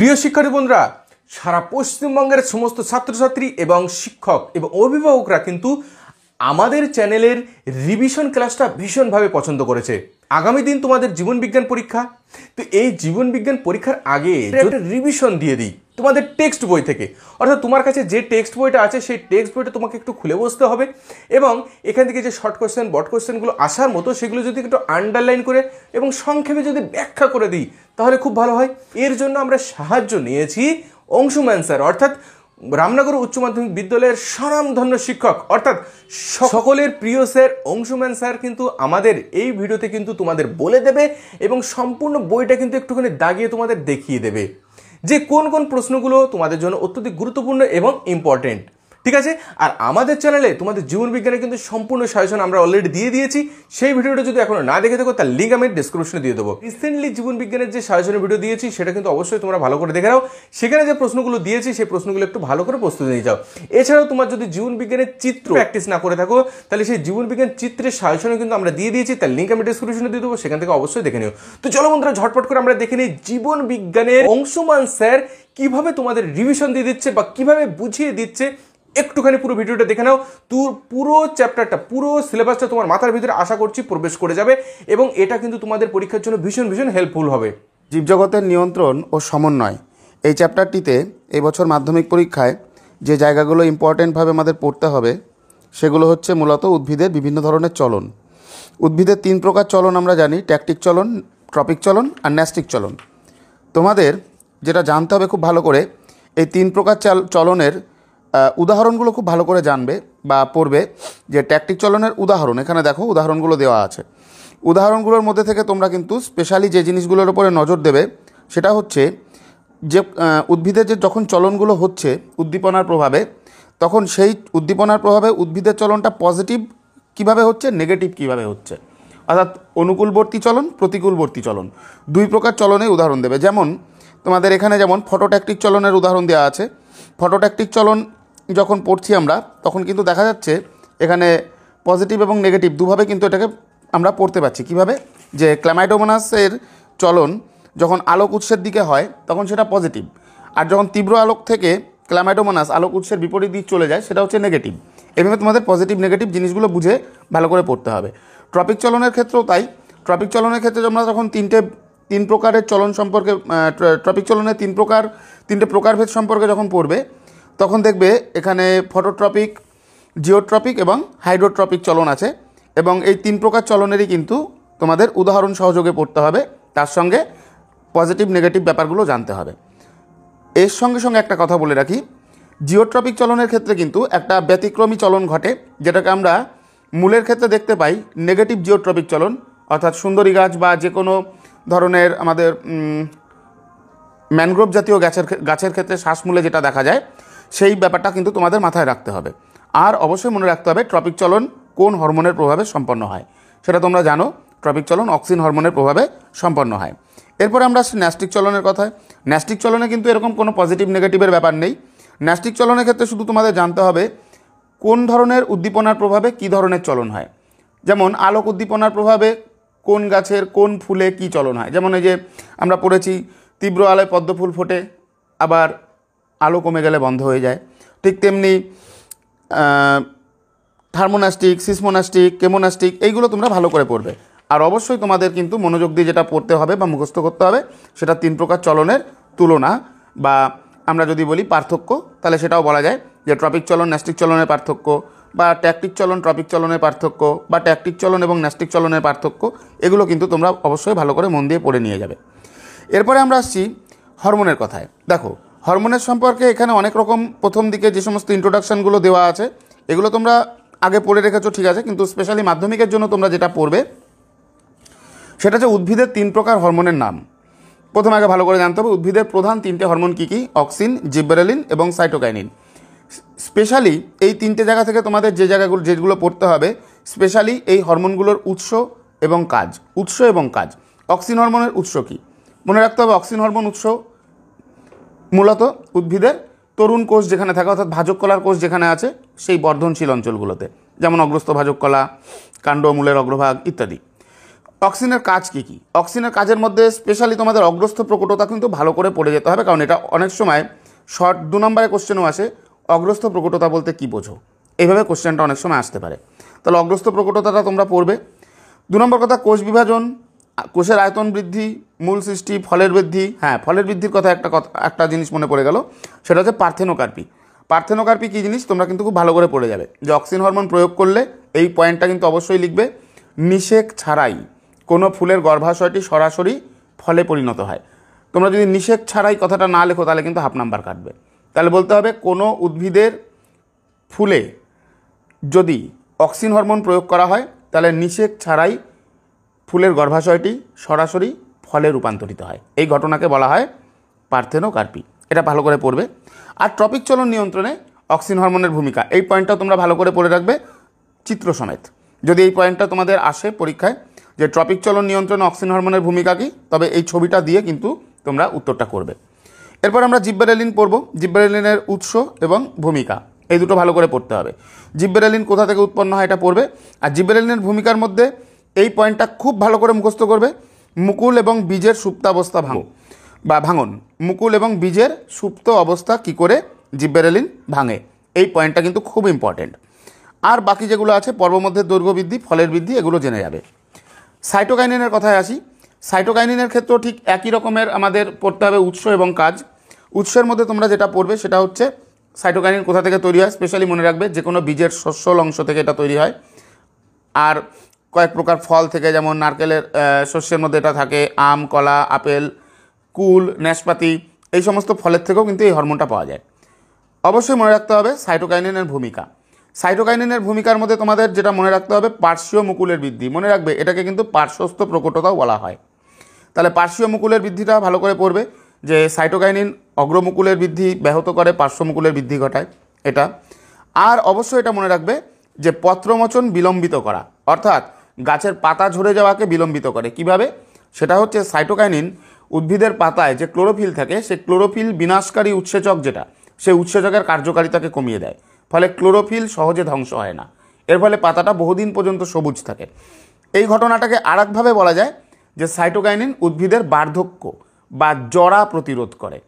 প্রিয় শিক্ষার্থী বন্ধুরা সারা পশ্চিমবঙ্গের সমস্ত ছাত্রছাত্রী এবং শিক্ষক এবং অভিভাবকরা কিন্তু আমাদের চ্যানেলের রিভিশন ক্লাসটা ভীষণভাবে পছন্দ করেছে আগামী দিন তোমাদের জীবন বিজ্ঞান পরীক্ষা তো এই জীবনবিজ্ঞান পরীক্ষার আগে একটা রিভিশন দিয়ে দিই তোমাদের টেক্সট বই থেকে অর্থাৎ তোমার কাছে যে টেক্সট বইটা আছে সেই টেক্সট বইটা তোমাকে একটু খুলে বসতে হবে এবং এখান থেকে যে শর্ট কোয়েশ্চেন বট কোয়েশ্চেনগুলো আসার মতো সেগুলো যদি একটু আন্ডারলাইন করে এবং সংক্ষেপে যদি ব্যাখ্যা করে দিই তাহলে খুব ভালো হয় এর জন্য আমরা সাহায্য নিয়েছি অংশুমান স্যার অর্থাৎ রামনগর উচ্চ মাধ্যমিক বিদ্যালয়ের স্বনামধন্য শিক্ষক অর্থাৎ সকলের প্রিয় স্যার অংশুমান স্যার কিন্তু আমাদের এই ভিডিওতে কিন্তু তোমাদের বলে দেবে এবং সম্পূর্ণ বইটা কিন্তু একটুখানি দাগিয়ে তোমাদের দেখিয়ে দেবে যে কোন কোন প্রশ্নগুলো তোমাদের জন্য অত্যধিক গুরুত্বপূর্ণ এবং ইম্পর্টেন্ট ঠিক আছে আর আমাদের চ্যানেলে তোমাদের জীবনবিজ্ঞানে কিন্তু সম্পূর্ণ সাজেশন আমরা অলরেডি দিয়ে দিয়েছি সেই ভিডিওটা যদি এখনো না দেখে থাকো তার লিঙ্ক আমি ডিসক্রিপশনে দিয়ে দেবো রিসেন্টলি জীবনবিজ্ঞানের যে সাজেশনের ভিডিও দিয়েছি সেটা কিন্তু অবশ্যই তোমরা ভালো করে দেখে নাও সেখানে যে প্রশ্নগুলো দিয়েছি সেই প্রশ্নগুলো একটু ভালো করে প্রস্তুতি নিয়ে যাও এছাড়াও তোমার যদি জীবনবিজ্ঞানের চিত্র প্র্যাকটিস না করে থাকো তাহলে সেই জীবনবিজ্ঞান চিত্রের সাজেশনও কিন্তু আমরা দিয়ে দিয়েছি তার লিঙ্ক আমি ডিসক্রিপশনে দিয়ে দেবো সেখান থেকে অবশ্যই দেখে নিও তো চলো বন্ধুরা ঝটপট করে আমরা দেখে নিই জীবন বিজ্ঞানের অংশমান স্যার কিভাবে তোমাদের রিভিশন দিয়ে দিচ্ছে বা কিভাবে বুঝিয়ে দিচ্ছে একটুখানি পুরো ভিডিওটা দেখে নাও তোর পুরো চ্যাপ্টারটা পুরো সিলেবাসটা তোমার মাথার ভিতরে আশা করছি প্রবেশ করে যাবে এবং এটা কিন্তু তোমাদের পরীক্ষার জন্য ভীষণ ভীষণ হেল্পফুল হবে জীবজগতের নিয়ন্ত্রণ ও সমন্বয় এই চ্যাপ্টারটিতে এবছর মাধ্যমিক পরীক্ষায় যে জায়গাগুলো ইম্পর্টেন্টভাবে আমাদের পড়তে হবে সেগুলো হচ্ছে মূলত উদ্ভিদের বিভিন্ন ধরনের চলন উদ্ভিদের তিন প্রকার চলন আমরা জানি ট্যাকটিক চলন ট্রপিক চলন আর ন্যাস্টিক চলন তোমাদের যেটা জানতে হবে খুব ভালো করে এই তিন প্রকার চলনের উদাহরণগুলো খুব ভালো করে জানবে বা পড়বে যে ট্যাকটিক চলনের উদাহরণ এখানে দেখো উদাহরণগুলো দেওয়া আছে উদাহরণগুলোর মধ্যে থেকে তোমরা কিন্তু স্পেশালি যে জিনিসগুলোর ওপরে নজর দেবে সেটা হচ্ছে যে উদ্ভিদের যে যখন চলনগুলো হচ্ছে উদ্দীপনার প্রভাবে তখন সেই উদ্দীপনার প্রভাবে উদ্ভিদের চলনটা পজিটিভ কিভাবে হচ্ছে নেগেটিভ কিভাবে হচ্ছে অর্থাৎ অনুকূলবর্তী চলন প্রতিকূলবর্তী চলন দুই প্রকার চলনে উদাহরণ দেবে যেমন তোমাদের এখানে যেমন ফটোট্যাকটিক চলনের উদাহরণ দেওয়া আছে ফটোট্যাকটিক চলন যখন পড়ছি আমরা তখন কিন্তু দেখা যাচ্ছে এখানে পজিটিভ এবং নেগেটিভ দুভাবে কিন্তু এটাকে আমরা পড়তে পারছি কিভাবে যে ক্ল্যামাইডোমোনাসের চলন যখন আলোক উৎসের দিকে হয় তখন সেটা পজিটিভ আর যখন তীব্র আলোক থেকে ক্ল্যামাইডোমোনাস আলোক উৎসের বিপরীত দিক চলে যায় সেটা হচ্ছে নেগেটিভ এভাবে তোমাদের পজিটিভ নেগেটিভ জিনিসগুলো বুঝে ভালো করে পড়তে হবে ট্রপিক চলনের ক্ষেত্রেও তাই ট্রপিক চলনের ক্ষেত্রে আমরা যখন তিনটে তিন প্রকারের চলন সম্পর্কে ট্রপিক চলনের তিন প্রকার তিনটে প্রকারভেদ সম্পর্কে যখন পড়বে তখন দেখবে এখানে ফটোট্রপিক জিওট্রপিক এবং হাইড্রোট্রপিক চলন আছে এবং এই তিন প্রকার চলনেরই কিন্তু তোমাদের উদাহরণ সহযোগে পড়তে হবে তার সঙ্গে পজিটিভ নেগেটিভ ব্যাপারগুলো জানতে হবে এর সঙ্গে সঙ্গে একটা কথা বলে রাখি জিওট্রপিক চলনের ক্ষেত্রে কিন্তু একটা ব্যতিক্রমী চলন ঘটে যেটাকে আমরা মূলের ক্ষেত্রে দেখতে পাই নেগেটিভ জিওট্রপিক চলন অর্থাৎ সুন্দরী গাছ বা যে কোনো ধরনের আমাদের ম্যানগ্রোভ জাতীয় গাছের গাছের ক্ষেত্রে শ্বাসমূলে যেটা দেখা যায় সেই ব্যাপারটা কিন্তু তোমাদের মাথায় রাখতে হবে আর অবশ্যই মনে রাখতে হবে ট্রপিক চলন কোন হরমোনের প্রভাবে সম্পন্ন হয় সেটা তোমরা জানো ট্রপিক চলন অক্সিন হরমোনের প্রভাবে সম্পন্ন হয় এরপরে আমরা আসছি ন্যাস্টিক চলনের কথায় ন্যাস্টিক চলনে কিন্তু এরকম কোনো পজিটিভ নেগেটিভের ব্যাপার নেই ন্যাস্টিক চলনের ক্ষেত্রে শুধু তোমাদের জানতে হবে কোন ধরনের উদ্দীপনার প্রভাবে কি ধরনের চলন হয় যেমন আলোক উদ্দীপনার প্রভাবে কোন গাছের কোন ফুলে কি চলন হয় যেমন এই যে আমরা পড়েছি তীব্র আলোয় পদ্মফুল ফোটে আবার আলো কমে গেলে বন্ধ হয়ে যায় ঠিক তেমনি থার্মোনাস্টিক সিসমোনাস্টিক কেমোনাস্টিক এইগুলো তোমরা ভালো করে পড়বে আর অবশ্যই তোমাদের কিন্তু মনোযোগ দিয়ে যেটা পড়তে হবে বা মুখস্থ করতে হবে সেটা তিন প্রকার চলনের তুলনা বা আমরা যদি বলি পার্থক্য তাহলে সেটাও বলা যায় যে ট্রপিক চলন ন্যাস্টিক চলনের পার্থক্য বা ট্যাকটিক চলন ট্রপিক চলনের পার্থক্য বা ট্যাকটিক চলন এবং ন্যাস্টিক চলনের পার্থক্য এগুলো কিন্তু তোমরা অবশ্যই ভালো করে মন দিয়ে পড়ে নিয়ে যাবে এরপরে আমরা আসছি হরমোনের কথায় দেখো হরমোনের সম্পর্কে এখানে অনেক রকম প্রথম দিকে যে সমস্ত ইন্ট্রোডাকশানগুলো দেওয়া আছে এগুলো তোমরা আগে পড়ে রেখেছো ঠিক আছে কিন্তু স্পেশালি মাধ্যমিকের জন্য তোমরা যেটা পড়বে সেটা হচ্ছে উদ্ভিদের তিন প্রকার হরমোনের নাম প্রথমে আগে ভালো করে জানতে হবে উদ্ভিদের প্রধান তিনটে হরমোন কী কী অক্সিন জিব্রালিন এবং সাইটোকাইনিন স্পেশালি এই তিনটে জায়গা থেকে তোমাদের যে জায়গাগুলো যেগুলো পড়তে হবে স্পেশালি এই হরমোনগুলোর উৎস এবং কাজ উৎস এবং কাজ অক্সিন হরমোনের উৎস কী মনে রাখতে হবে অক্সিন হরমোন উৎস মূলত উদ্ভিদের তরুণ কোষ যেখানে থাকে অর্থাৎ ভাজক কলার কোষ যেখানে আছে সেই বর্ধনশীল অঞ্চলগুলোতে যেমন অগ্রস্ত ভাজক কলা কাণ্ড মূলের অগ্রভাগ ইত্যাদি অক্সিনের কাজ কী কী অক্সিনের কাজের মধ্যে স্পেশালি তোমাদের অগ্রস্থ প্রকটতা কিন্তু ভালো করে পড়ে যেতে হবে কারণ এটা অনেক সময় শর্ট দু নম্বরে কোশ্চেনও আসে অগ্রস্থ প্রকটতা বলতে কি বোঝো এইভাবে কোশ্চেনটা অনেক সময় আসতে পারে তাহলে অগ্রস্থ প্রকটতাটা তোমরা পড়বে দু নম্বর কথা কোষ বিভাজন কোষের আয়তন বৃদ্ধি মূল সৃষ্টি ফলের বৃদ্ধি হ্যাঁ ফলের বৃদ্ধির কথা একটা কথা একটা জিনিস মনে পড়ে গেল সেটা হচ্ছে পার্থেনোকার্পি পার্থেনোকার্পি কী জিনিস তোমরা কিন্তু খুব ভালো করে পড়ে যাবে যে অক্সিন হরমোন প্রয়োগ করলে এই পয়েন্টটা কিন্তু অবশ্যই লিখবে নিষেক ছাড়াই কোনো ফুলের গর্ভাশয়টি সরাসরি ফলে পরিণত হয় তোমরা যদি নিষেক ছাড়াই কথাটা না লেখো তাহলে কিন্তু হাফ নাম্বার কাটবে তাহলে বলতে হবে কোনো উদ্ভিদের ফুলে যদি অক্সিন হরমোন প্রয়োগ করা হয় তাহলে নিষেক ছাড়াই ফুলের গর্ভাশয়টি সরাসরি ফলে রূপান্তরিত হয় এই ঘটনাকে বলা হয় পার্থেনোকার্পি এটা ভালো করে পড়বে আর ট্রপিক চলন নিয়ন্ত্রণে অক্সিন হরমোনের ভূমিকা এই পয়েন্টটাও তোমরা ভালো করে পড়ে রাখবে চিত্র সমেত যদি এই পয়েন্টটা তোমাদের আসে পরীক্ষায় যে ট্রপিক চলন নিয়ন্ত্রণে অক্সিন হরমোনের ভূমিকা কী তবে এই ছবিটা দিয়ে কিন্তু তোমরা উত্তরটা করবে এরপর আমরা জিব্বেরেলিন পড়ব জিব্বেরেলিনের উৎস এবং ভূমিকা এই দুটো ভালো করে পড়তে হবে জিব্বেরেলিন কোথা থেকে উৎপন্ন হয় এটা পড়বে আর জিব্বেরেলিনের ভূমিকার মধ্যে এই পয়েন্টটা খুব ভালো করে মুখস্থ করবে মুকুল এবং বীজের সুপ্তাবস্থা ভাঙ বা ভাঙন মুকুল এবং বীজের সুপ্ত অবস্থা কি করে জিব্বেরেলিন ভাঙে এই পয়েন্টটা কিন্তু খুব ইম্পর্টেন্ট আর বাকি যেগুলো আছে পর্বমধ্যে দৈর্ঘ্য বৃদ্ধি ফলের বৃদ্ধি এগুলো জেনে যাবে সাইটোকাইনিনের কথায় আসি সাইটোকাইনিনের ক্ষেত্রেও ঠিক একই রকমের আমাদের পড়তে হবে উৎস এবং কাজ উৎসের মধ্যে তোমরা যেটা পড়বে সেটা হচ্ছে সাইটোকাইনিন কোথা থেকে তৈরি হয় স্পেশালি মনে রাখবে যে কোনো বীজের শস্যল অংশ থেকে এটা তৈরি হয় আর কয়েক প্রকার ফল থেকে যেমন নারকেলের শস্যের মধ্যে এটা থাকে আম কলা আপেল কুল ন্যাশপাতি এই সমস্ত ফলের থেকেও কিন্তু এই হরমোনটা পাওয়া যায় অবশ্যই মনে রাখতে হবে সাইটোকাইনিনের ভূমিকা সাইটোকাইনিনের ভূমিকার মধ্যে তোমাদের যেটা মনে রাখতে হবে পার্শ্বীয় মুকুলের বৃদ্ধি মনে রাখবে এটাকে কিন্তু পার্শ্বস্থ প্রকটতাও বলা হয় তাহলে পার্শ্বীয় মুকুলের বৃদ্ধিটা ভালো করে পড়বে যে সাইটোকাইনিন অগ্রমুকুলের বৃদ্ধি ব্যাহত করে পার্শ্বমুকুলের বৃদ্ধি ঘটায় এটা আর অবশ্যই এটা মনে রাখবে যে পত্রমোচন বিলম্বিত করা অর্থাৎ গাছের পাতা ঝরে যাওয়াকে বিলম্বিত করে কিভাবে সেটা হচ্ছে সাইটোকাইনিন উদ্ভিদের পাতায় যে ক্লোরোফিল থাকে সে ক্লোরোফিল বিনাশকারী উৎসেচক যেটা সে উৎসেচকের কার্যকারিতাকে কমিয়ে দেয় ফলে ক্লোরোফিল সহজে ধ্বংস হয় না এর ফলে পাতাটা বহুদিন পর্যন্ত সবুজ থাকে এই ঘটনাটাকে আরেকভাবে বলা যায় যে সাইটোকাইনিন উদ্ভিদের বার্ধক্য বা জরা প্রতিরোধ করে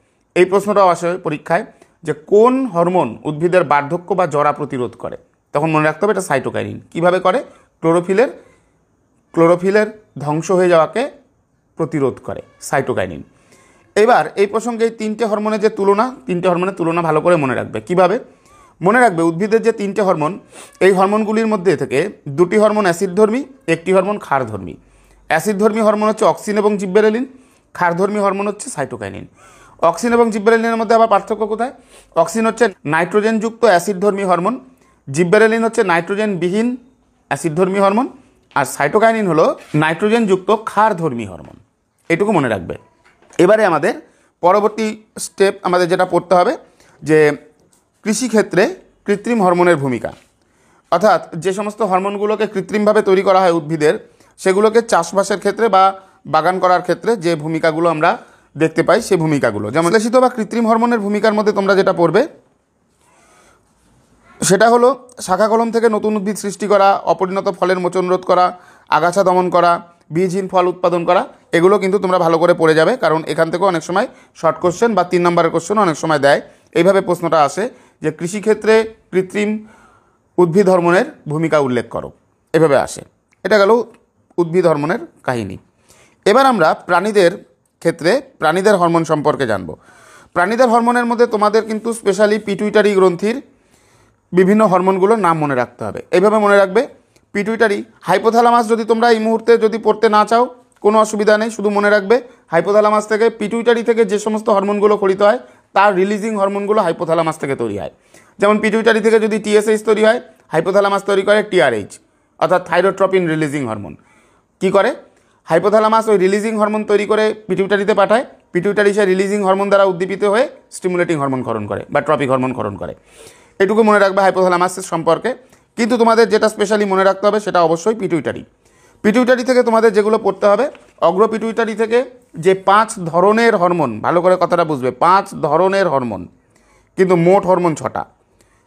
এই প্রশ্নটাও আসে পরীক্ষায় যে কোন হরমোন উদ্ভিদের বার্ধক্য বা জরা প্রতিরোধ করে তখন মনে রাখতে হবে এটা সাইটোকাইনিন কীভাবে করে ক্লোরোফিলের ক্লোরোফিলের ধ্বংস হয়ে যাওয়াকে প্রতিরোধ করে সাইটোকাইনিন এবার এই প্রসঙ্গে এই তিনটে হরমোনের যে তুলনা তিনটে হরমোনের তুলনা ভালো করে মনে রাখবে কিভাবে মনে রাখবে উদ্ভিদের যে তিনটে হরমোন এই হরমোনগুলির মধ্যে থেকে দুটি হরমোন অ্যাসিডধর্মী একটি হরমোন ক্ষারধর্মী অ্যাসিডধর্মী হরমোন হচ্ছে অক্সিন এবং জিব্বেরেলিন ক্ষারধর্মী হরমোন হচ্ছে সাইটোকাইনিন অক্সিন এবং জিব্বেরেলিনের মধ্যে আবার পার্থক্য কোথায় অক্সিন হচ্ছে নাইট্রোজেনযুক্ত অ্যাসিডধর্মী হরমোন জিব্বেরেলিন হচ্ছে নাইট্রোজেনবিহীন অ্যাসিডধর্মী হরমোন আর সাইটোকাইনিন হলো নাইট্রোজেনযুক্ত ক্ষারধর্মী হরমোন এটুকু মনে রাখবে এবারে আমাদের পরবর্তী স্টেপ আমাদের যেটা পড়তে হবে যে কৃষিক্ষেত্রে কৃত্রিম হরমোনের ভূমিকা অর্থাৎ যে সমস্ত হরমোনগুলোকে কৃত্রিমভাবে তৈরি করা হয় উদ্ভিদের সেগুলোকে চাষবাসের ক্ষেত্রে বা বাগান করার ক্ষেত্রে যে ভূমিকাগুলো আমরা দেখতে পাই সেই ভূমিকাগুলো যেমন বিশ্লেষিত বা কৃত্রিম হরমোনের ভূমিকার মধ্যে তোমরা যেটা পড়বে সেটা হলো শাখা কলম থেকে নতুন উদ্ভিদ সৃষ্টি করা অপরিণত ফলের মোচন রোধ করা আগাছা দমন করা বীজহীন ফল উৎপাদন করা এগুলো কিন্তু তোমরা ভালো করে পড়ে যাবে কারণ এখান থেকেও অনেক সময় শর্ট কোশ্চেন বা তিন নম্বরের কোশ্চেন অনেক সময় দেয় এইভাবে প্রশ্নটা আসে যে কৃষিক্ষেত্রে কৃত্রিম উদ্ভিদ হরমোনের ভূমিকা উল্লেখ করো এভাবে আসে এটা গেল উদ্ভিদ হরমোনের কাহিনী এবার আমরা প্রাণীদের ক্ষেত্রে প্রাণীদের হরমোন সম্পর্কে জানব প্রাণীদের হরমোনের মধ্যে তোমাদের কিন্তু স্পেশালি পিটুইটারি গ্রন্থির বিভিন্ন হরমোনগুলোর নাম মনে রাখতে হবে এইভাবে মনে রাখবে পিটুইটারি হাইপোথ্যালামাস যদি তোমরা এই মুহূর্তে যদি পড়তে না চাও কোনো অসুবিধা নেই শুধু মনে রাখবে হাইপোথ্যালামাস থেকে পিটুইটারি থেকে যে সমস্ত হরমোনগুলো খরিত হয় তার রিলিজিং হরমোনগুলো হাইপোথ্যালামাস থেকে তৈরি হয় যেমন পিটুইটারি থেকে যদি টিএসএইচ তৈরি হয় হাইপোথ্যালামাস তৈরি করে টিআরএইচ অর্থাৎ থাইরোট্রপিন রিলিজিং হরমোন কি করে হাইপোথ্যালামাস ওই রিলিজিং হরমোন তৈরি করে পিটুইটারিতে পাঠায় পিটুইটারি সে রিলিজিং হরমোন দ্বারা উদ্দীপিত হয়ে স্টিমুলেটিং হরমোন ক্ষরণ করে বা ট্রপিক হরমোন ক্ষরণ করে এটুকু মনে রাখবে হাইপোথ্যালামাসের সম্পর্কে কিন্তু তোমাদের যেটা স্পেশালি মনে রাখতে হবে সেটা অবশ্যই পিটুইটারি পিটুইটারি থেকে তোমাদের যেগুলো পড়তে হবে অগ্র পিটুইটারি থেকে যে পাঁচ ধরনের হরমোন ভালো করে কথাটা বুঝবে পাঁচ ধরনের হরমোন কিন্তু মোট হরমোন ছটা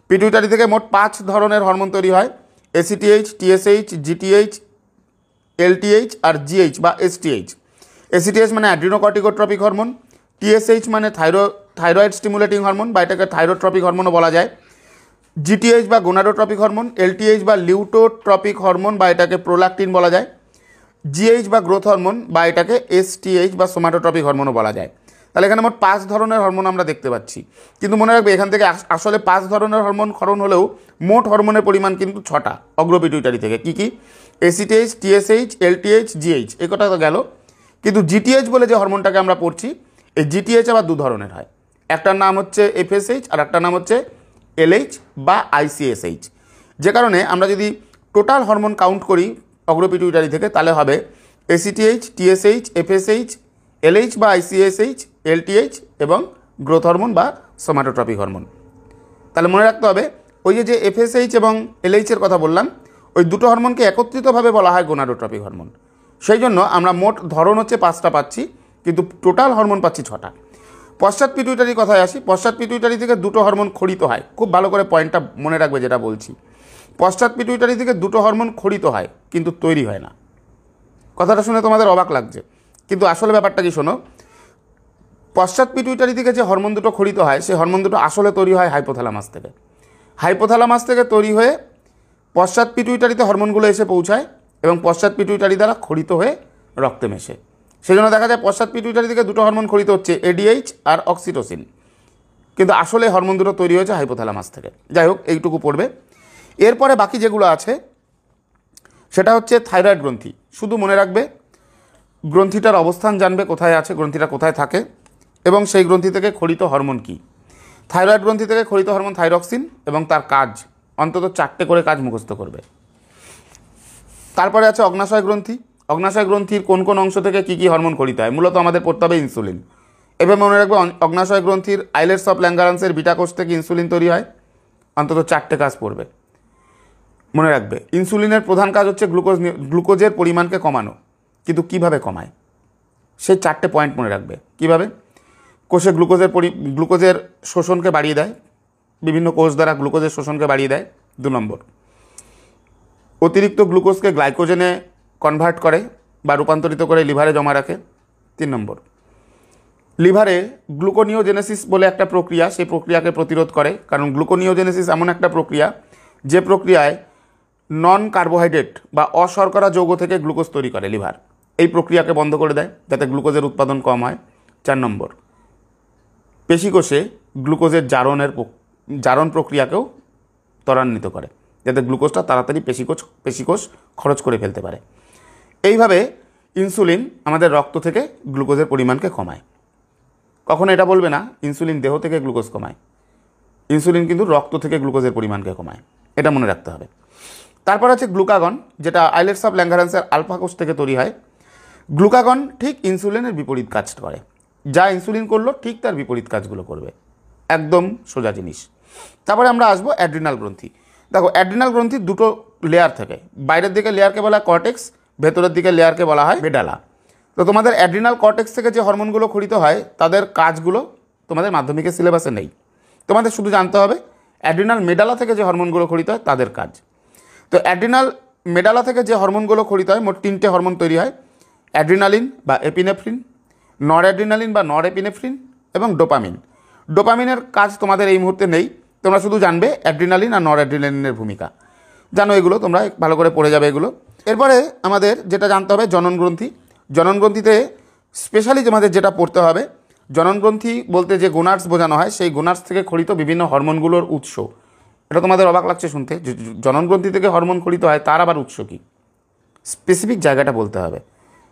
পিটুইটারি থেকে মোট পাঁচ ধরনের হরমোন তৈরি হয় এসিটিএইচ টিএসএইচ জিটিএইচ এলটিএইচ আর জিএইচ বা এসটিএইচ এসিটিএইচ মানে অ্যাড্রিনোকর্টিকোট্রপিক হরমোন টিএসএইচ মানে থাইরো থাইরয়েড স্টিমুলেটিং হরমোন বা এটাকে থাইরোট্রপিক হরমোনও বলা যায় জিটিএইচ বা গোনাডোট্রপিক হরমোন এলটিএইচ বা লিউটোট্রপিক হরমোন বা এটাকে প্রোলাকটিন বলা যায় জিএইচ বা গ্রোথ হরমোন বা এটাকে এসটিএইচ বা সোমাটোট্রপিক হরমোনও বলা যায় তাহলে এখানে মোট পাঁচ ধরনের হরমোন আমরা দেখতে পাচ্ছি কিন্তু মনে রাখবে এখান থেকে আসলে পাঁচ ধরনের হরমোন ক্ষরণ হলেও মোট হরমোনের পরিমাণ কিন্তু ছটা অগ্রপিটুইটারি থেকে কি কি এসিটিএইচ টিএসএইচ এলটিএইচ জিএইচ এ কথা তো গেল কিন্তু জিটিএইচ বলে যে হরমোনটাকে আমরা পড়ছি এই জিটিএইচ আবার দু ধরনের হয় একটার নাম হচ্ছে এফএসএইচ আর একটার নাম হচ্ছে এলএইচ বা আইসিএসএইচ যে কারণে আমরা যদি টোটাল হরমোন কাউন্ট করি অগ্রপিটুইটারি থেকে তাহলে হবে এসিটিএইচ টিএসএইচ এফএসএইচ এলএইচ বা আইসিএসএইচ এলটিএইচ এবং গ্রোথ হরমোন বা সোমাটোট্রপিক হরমোন তাহলে মনে রাখতে হবে ওই যে এফএসএইচ এবং এলএইচের কথা বললাম ওই দুটো হরমোনকে একত্রিতভাবে বলা হয় গোনাডোট্রপিক হরমোন সেই জন্য আমরা মোট ধরন হচ্ছে পাঁচটা পাচ্ছি কিন্তু টোটাল হরমোন পাচ্ছি ছটা পশ্চাৎ পিটুইটারি কথায় আসি পশ্চাৎ পিটুইটারি থেকে দুটো হরমোন খড়িত হয় খুব ভালো করে পয়েন্টটা মনে রাখবে যেটা বলছি পশ্চাৎ পিটুইটারি থেকে দুটো হরমোন খড়িত হয় কিন্তু তৈরি হয় না কথাটা শুনে তোমাদের অবাক লাগছে কিন্তু আসলে ব্যাপারটা কি শোনো পশ্চাৎ পিটুইটারি থেকে যে হরমোন দুটো খড়িত হয় সেই হরমোন দুটো আসলে তৈরি হয় হাইপোথ্যালামাস থেকে হাইপোথ্যালামাস থেকে তৈরি হয়ে পশ্চাৎ পিটুইটারিতে হরমোনগুলো এসে পৌঁছায় এবং পশ্চাৎ পিটুইটারি দ্বারা খড়িত হয়ে রক্তে মেশে সেই জন্য দেখা যায় পশ্চাৎ পিটুইটারি থেকে দুটো হরমোন খরিত হচ্ছে এডিএইচ আর অক্সিটোসিন কিন্তু আসলে হরমোন দুটো তৈরি হয়েছে হাইপোথ্যালামাস থেকে যাই হোক এইটুকু পড়বে এরপরে বাকি যেগুলো আছে সেটা হচ্ছে থাইরয়েড গ্রন্থি শুধু মনে রাখবে গ্রন্থিটার অবস্থান জানবে কোথায় আছে গ্রন্থিটা কোথায় থাকে এবং সেই গ্রন্থি থেকে খরিত হরমোন কী থাইরয়েড গ্রন্থি থেকে খরিত হরমোন থাইরক্সিন এবং তার কাজ অন্তত চারটে করে কাজ মুখস্থ করবে তারপরে আছে অগ্নাশয় গ্রন্থি অগ্নাশয় গ্রন্থির কোন কোন অংশ থেকে কী কী হরমোন করিতে হয় মূলত আমাদের পড়তে হবে ইনসুলিন এভাবে মনে রাখবে অগ্নাশয় গ্রন্থির আইলেটস অফ ল্যাঙ্গারান্সের বিটা কোষ থেকে ইনসুলিন তৈরি হয় অন্তত চারটে কাজ পড়বে মনে রাখবে ইনসুলিনের প্রধান কাজ হচ্ছে গ্লুকোজ গ্লুকোজের পরিমাণকে কমানো কিন্তু কিভাবে কমায় সেই চারটে পয়েন্ট মনে রাখবে কিভাবে কোষে গ্লুকোজের পরি গ্লুকোজের শোষণকে বাড়িয়ে দেয় বিভিন্ন কোষ দ্বারা গ্লুকোজের শোষণকে বাড়িয়ে দেয় দু নম্বর অতিরিক্ত গ্লুকোজকে গ্লাইকোজেনে কনভার্ট করে বা রূপান্তরিত করে লিভারে জমা রাখে তিন নম্বর লিভারে গ্লুকোনিওজেনেসিস বলে একটা প্রক্রিয়া সেই প্রক্রিয়াকে প্রতিরোধ করে কারণ গ্লুকোনিওজেনেসিস এমন একটা প্রক্রিয়া যে প্রক্রিয়ায় নন কার্বোহাইড্রেট বা অশর্করা যৌগ থেকে গ্লুকোজ তৈরি করে লিভার এই প্রক্রিয়াকে বন্ধ করে দেয় যাতে গ্লুকোজের উৎপাদন কম হয় চার নম্বর পেশিকোষে গ্লুকোজের জারণের জারণ প্রক্রিয়াকেও ত্বরান্বিত করে যাতে গ্লুকোজটা তাড়াতাড়ি পেশিকোষ পেশিকোষ খরচ করে ফেলতে পারে এইভাবে ইনসুলিন আমাদের রক্ত থেকে গ্লুকোজের পরিমাণকে কমায় কখনো এটা বলবে না ইনসুলিন দেহ থেকে গ্লুকোজ কমায় ইনসুলিন কিন্তু রক্ত থেকে গ্লুকোজের পরিমাণকে কমায় এটা মনে রাখতে হবে তারপর আছে গ্লুকাগন যেটা আইলেটস অফ ল্যাঙ্গারান্সের আলফাকোষ থেকে তৈরি হয় গ্লুকাগন ঠিক ইনসুলিনের বিপরীত কাজ করে যা ইনসুলিন করলো ঠিক তার বিপরীত কাজগুলো করবে একদম সোজা জিনিস তারপরে আমরা আসবো অ্যাড্রিনাল গ্রন্থি দেখো অ্যাড্রিনাল গ্রন্থি দুটো লেয়ার থাকে বাইরের দিকে লেয়ারকে বলা হয় কর্টেক্স ভেতরের দিকে লেয়ারকে বলা হয় বেডালা তো তোমাদের অ্যাড্রিনাল কর্টেক্স থেকে যে হরমোনগুলো খরিত হয় তাদের কাজগুলো তোমাদের মাধ্যমিকের সিলেবাসে নেই তোমাদের শুধু জানতে হবে অ্যাড্রিনাল মেডালা থেকে যে হরমোনগুলো খরিত হয় তাদের কাজ তো অ্যাড্রিনাল মেডালা থেকে যে হরমোনগুলো খরিত হয় মোট তিনটে হরমোন তৈরি হয় অ্যাড্রিনালিন বা এপিনেফ্রিন নর অ্যাড্রিনালিন বা নর এপিনেফ্রিন এবং ডোপামিন ডোপামিনের কাজ তোমাদের এই মুহূর্তে নেই তোমরা শুধু জানবে অ্যাড্রিনালিন আর নর অ্যাড্রিনালিনের ভূমিকা জানো এগুলো তোমরা ভালো করে পড়ে যাবে এগুলো এরপরে আমাদের যেটা জানতে হবে জননগ্রন্থি জননগ্রন্থিতে স্পেশালি আমাদের যেটা পড়তে হবে জননগ্রন্থি বলতে যে গোনার্স বোঝানো হয় সেই গোনার্স থেকে খরিত বিভিন্ন হরমোনগুলোর উৎস এটা তোমাদের অবাক লাগছে শুনতে জননগ্রন্থি থেকে হরমোন খরিত হয় তার আবার উৎস কী স্পেসিফিক জায়গাটা বলতে হবে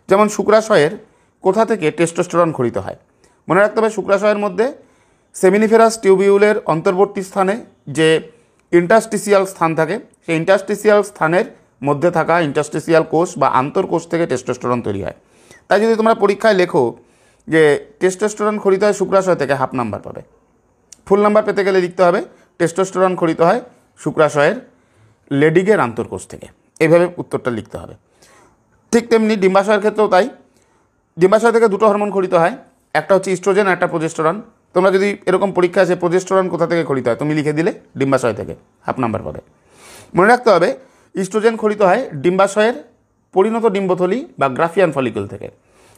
যেমন শুক্রাশয়ের কোথা থেকে টেস্টোস্টোরন খরিত হয় মনে রাখতে হবে শুক্রাশয়ের মধ্যে সেমিনিফেরাস টিউবিউলের অন্তর্বর্তী স্থানে যে ইন্টাস্টিসিয়াল স্থান থাকে সেই ইন্টাস্টিসিয়াল স্থানের মধ্যে থাকা ইন্টাস্টিসিয়াল কোষ বা আন্তঃকোষ থেকে টেস্টোস্টোরন তৈরি হয় তাই যদি তোমরা পরীক্ষায় লেখো যে টেস্টোস্টোরন খরিত হয় শুক্রাশয় থেকে হাফ নাম্বার পাবে ফুল নাম্বার পেতে গেলে লিখতে হবে টেস্টোস্টোরন খরিত হয় শুক্রাশয়ের লেডিগের আন্তর্কোষ থেকে এইভাবে উত্তরটা লিখতে হবে ঠিক তেমনি ডিম্বাশয়ের ক্ষেত্রেও তাই ডিম্বাশয় থেকে দুটো হরমোন খরিত হয় একটা হচ্ছে ইস্ট্রোজেন একটা প্রজেস্টোরন তোমরা যদি এরকম পরীক্ষা আছে প্রজেস্টোরন কোথা থেকে খরিত হয় তুমি লিখে দিলে ডিম্বাশয় থেকে হাফ নাম্বার পাবে মনে রাখতে হবে ইস্ট্রোজেন খরিত হয় ডিম্বাশয়ের পরিণত ডিম্বথলি বা গ্রাফিয়ান ফলিকুল থেকে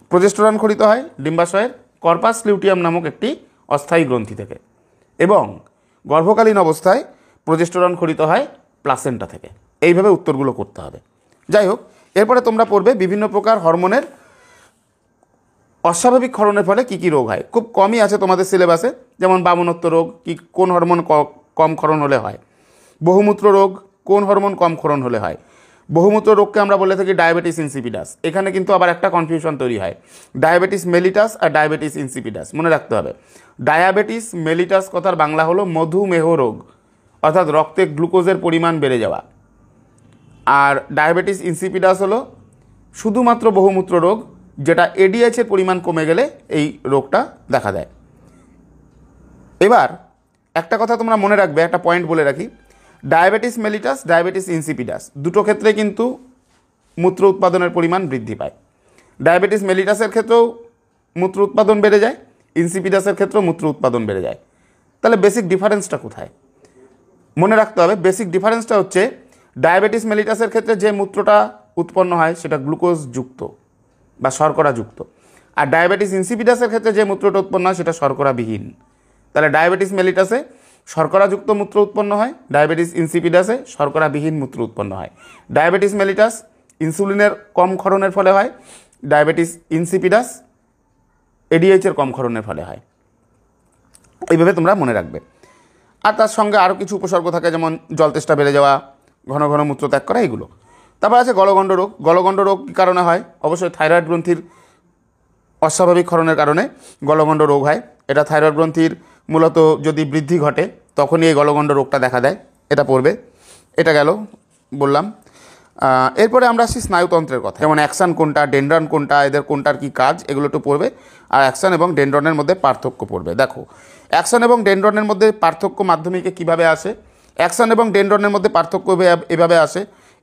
প্রজেস্টোরান খরিত হয় ডিম্বাশয়ের কর্পাস লিউটিয়াম নামক একটি অস্থায়ী গ্রন্থি থেকে এবং গর্ভকালীন অবস্থায় প্রজেস্টোরান খরিত হয় প্লাসেন্টা থেকে এইভাবে উত্তরগুলো করতে হবে যাই হোক এরপরে তোমরা পড়বে বিভিন্ন প্রকার হরমোনের অস্বাভাবিক ক্ষরণের ফলে কী কী রোগ হয় খুব কমই আছে তোমাদের সিলেবাসে যেমন বামনত্ব রোগ কি কোন হরমোন কম ক্ষরণ হলে হয় বহুমূত্র রোগ কোন হরমোন কম ক্ষরণ হলে হয় বহুমূত্র রোগকে আমরা বলে থাকি ডায়াবেটিস ইনসিপিডাস এখানে কিন্তু আবার একটা কনফিউশন তৈরি হয় ডায়াবেটিস মেলিটাস আর ডায়াবেটিস ইনসিপিডাস মনে রাখতে হবে ডায়াবেটিস মেলিটাস কথার বাংলা হলো মধুমেহ রোগ অর্থাৎ রক্তে গ্লুকোজের পরিমাণ বেড়ে যাওয়া আর ডায়াবেটিস ইনসিপিডাস হলো শুধুমাত্র বহুমূত্র রোগ যেটা এডিএইচের পরিমাণ কমে গেলে এই রোগটা দেখা দেয় এবার একটা কথা তোমরা মনে রাখবে একটা পয়েন্ট বলে রাখি ডায়াবেটিস মেলিটাস ডায়াবেটিস ইনসিপিডাস দুটো ক্ষেত্রে কিন্তু মূত্র উৎপাদনের পরিমাণ বৃদ্ধি পায় ডায়াবেটিস মেলিটাসের ক্ষেত্রেও মূত্র উৎপাদন বেড়ে যায় ইনসিপিডাসের ক্ষেত্রেও মূত্র উৎপাদন বেড়ে যায় তাহলে বেসিক ডিফারেন্সটা কোথায় মনে রাখতে হবে বেসিক ডিফারেন্সটা হচ্ছে ডায়াবেটিস মেলিটাসের ক্ষেত্রে যে মূত্রটা উৎপন্ন হয় সেটা গ্লুকোজ যুক্ত বা শর্করা যুক্ত আর ডায়াবেটিস ইনসিপিডাসের ক্ষেত্রে যে মূত্রটা উৎপন্ন হয় সেটা শর্করাবিহীন তাহলে ডায়াবেটিস মেলিটাসে শর্করাযুক্ত মূত্র উৎপন্ন হয় ডায়াবেটিস ইনসিপিডাসে শর্করাবিহীন মূত্র উৎপন্ন হয় ডায়াবেটিস মেলিটাস ইনসুলিনের কম ক্ষরণের ফলে হয় ডায়াবেটিস ইনসিপিডাস এডিএইচের কম ক্ষরণের ফলে হয় এইভাবে তোমরা মনে রাখবে আর তার সঙ্গে আরও কিছু উপসর্গ থাকে যেমন জলতেষ্টা বেড়ে যাওয়া ঘন ঘন মূত্র ত্যাগ করা এগুলো তারপর আছে গলগণ্ড রোগ গলগণ্ড রোগ কী কারণে হয় অবশ্যই থাইরয়েড গ্রন্থির অস্বাভাবিক ক্ষরণের কারণে গলগণ্ড রোগ হয় এটা থাইরয়েড গ্রন্থির মূলত যদি বৃদ্ধি ঘটে তখনই এই গলগণ্ড রোগটা দেখা দেয় এটা পড়বে এটা গেল বললাম এরপরে আমরা আসি স্নায়ুতন্ত্রের কথা যেমন অ্যাকশান কোনটা ডেন্ড্রন কোনটা এদের কোনটার কি কাজ এগুলো একটু পড়বে আর অ্যাকশান এবং ডেন্ড্রনের মধ্যে পার্থক্য পড়বে দেখো অ্যাকশান এবং ডেন্ড্রনের মধ্যে পার্থক্য মাধ্যমিকে কিভাবে আসে অ্যাকশান এবং ডেন্ড্রনের মধ্যে পার্থক্য এভাবে আসে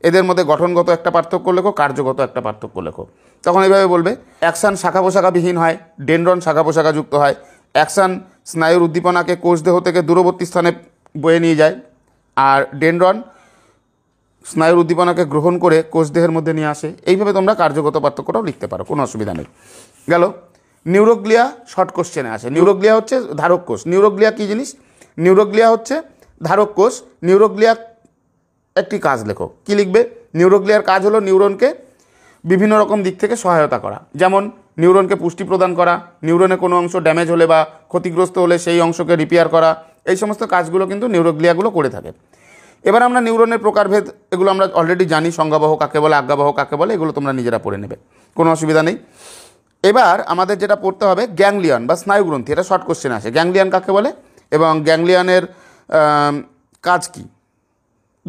এদের মধ্যে গঠনগত একটা পার্থক্য লেখো কার্যগত একটা পার্থক্য লেখো তখন এভাবে বলবে অ্যাকশান শাখা পোশাখাবিহীন হয় ডেন্ড্রন শাখা পোশাখাযুক্ত হয় অ্যাকশান স্নায়ুর উদ্দীপনাকে কোষদেহ থেকে দূরবর্তী স্থানে বয়ে নিয়ে যায় আর ডেনড্রন স্নায়ুর উদ্দীপনাকে গ্রহণ করে কোষদেহের মধ্যে নিয়ে আসে এইভাবে তোমরা কার্যগত পার্থক্যটাও লিখতে পারো কোনো অসুবিধা নেই গেল নিউরোগ্লিয়া শর্ট কোশ্চেনে আসে নিউরোগ্লিয়া হচ্ছে ধারক কোষ নিউরোগ্লিয়া কী জিনিস নিউরোগ্লিয়া হচ্ছে ধারক কোষ নিউরোগ্লিয়া একটি কাজ লেখো কী লিখবে নিউরোগ্লিয়ার কাজ হলো নিউরনকে বিভিন্ন রকম দিক থেকে সহায়তা করা যেমন নিউরনকে পুষ্টি প্রদান করা নিউরনে কোনো অংশ ড্যামেজ হলে বা ক্ষতিগ্রস্ত হলে সেই অংশকে রিপেয়ার করা এই সমস্ত কাজগুলো কিন্তু নিউরোগ্লিয়াগুলো করে থাকে এবার আমরা নিউরনের প্রকারভেদ এগুলো আমরা অলরেডি জানি সংজ্ঞাবহ কাকে বলে আজ্ঞাবহ কাকে বলে এগুলো তোমরা নিজেরা পড়ে নেবে কোনো অসুবিধা নেই এবার আমাদের যেটা পড়তে হবে গ্যাংলিয়ন বা স্নায়ুগ্রন্থি এটা শর্ট কোশ্চেন আসে গ্যাংলিয়ন কাকে বলে এবং গ্যাংলিয়নের কাজ কি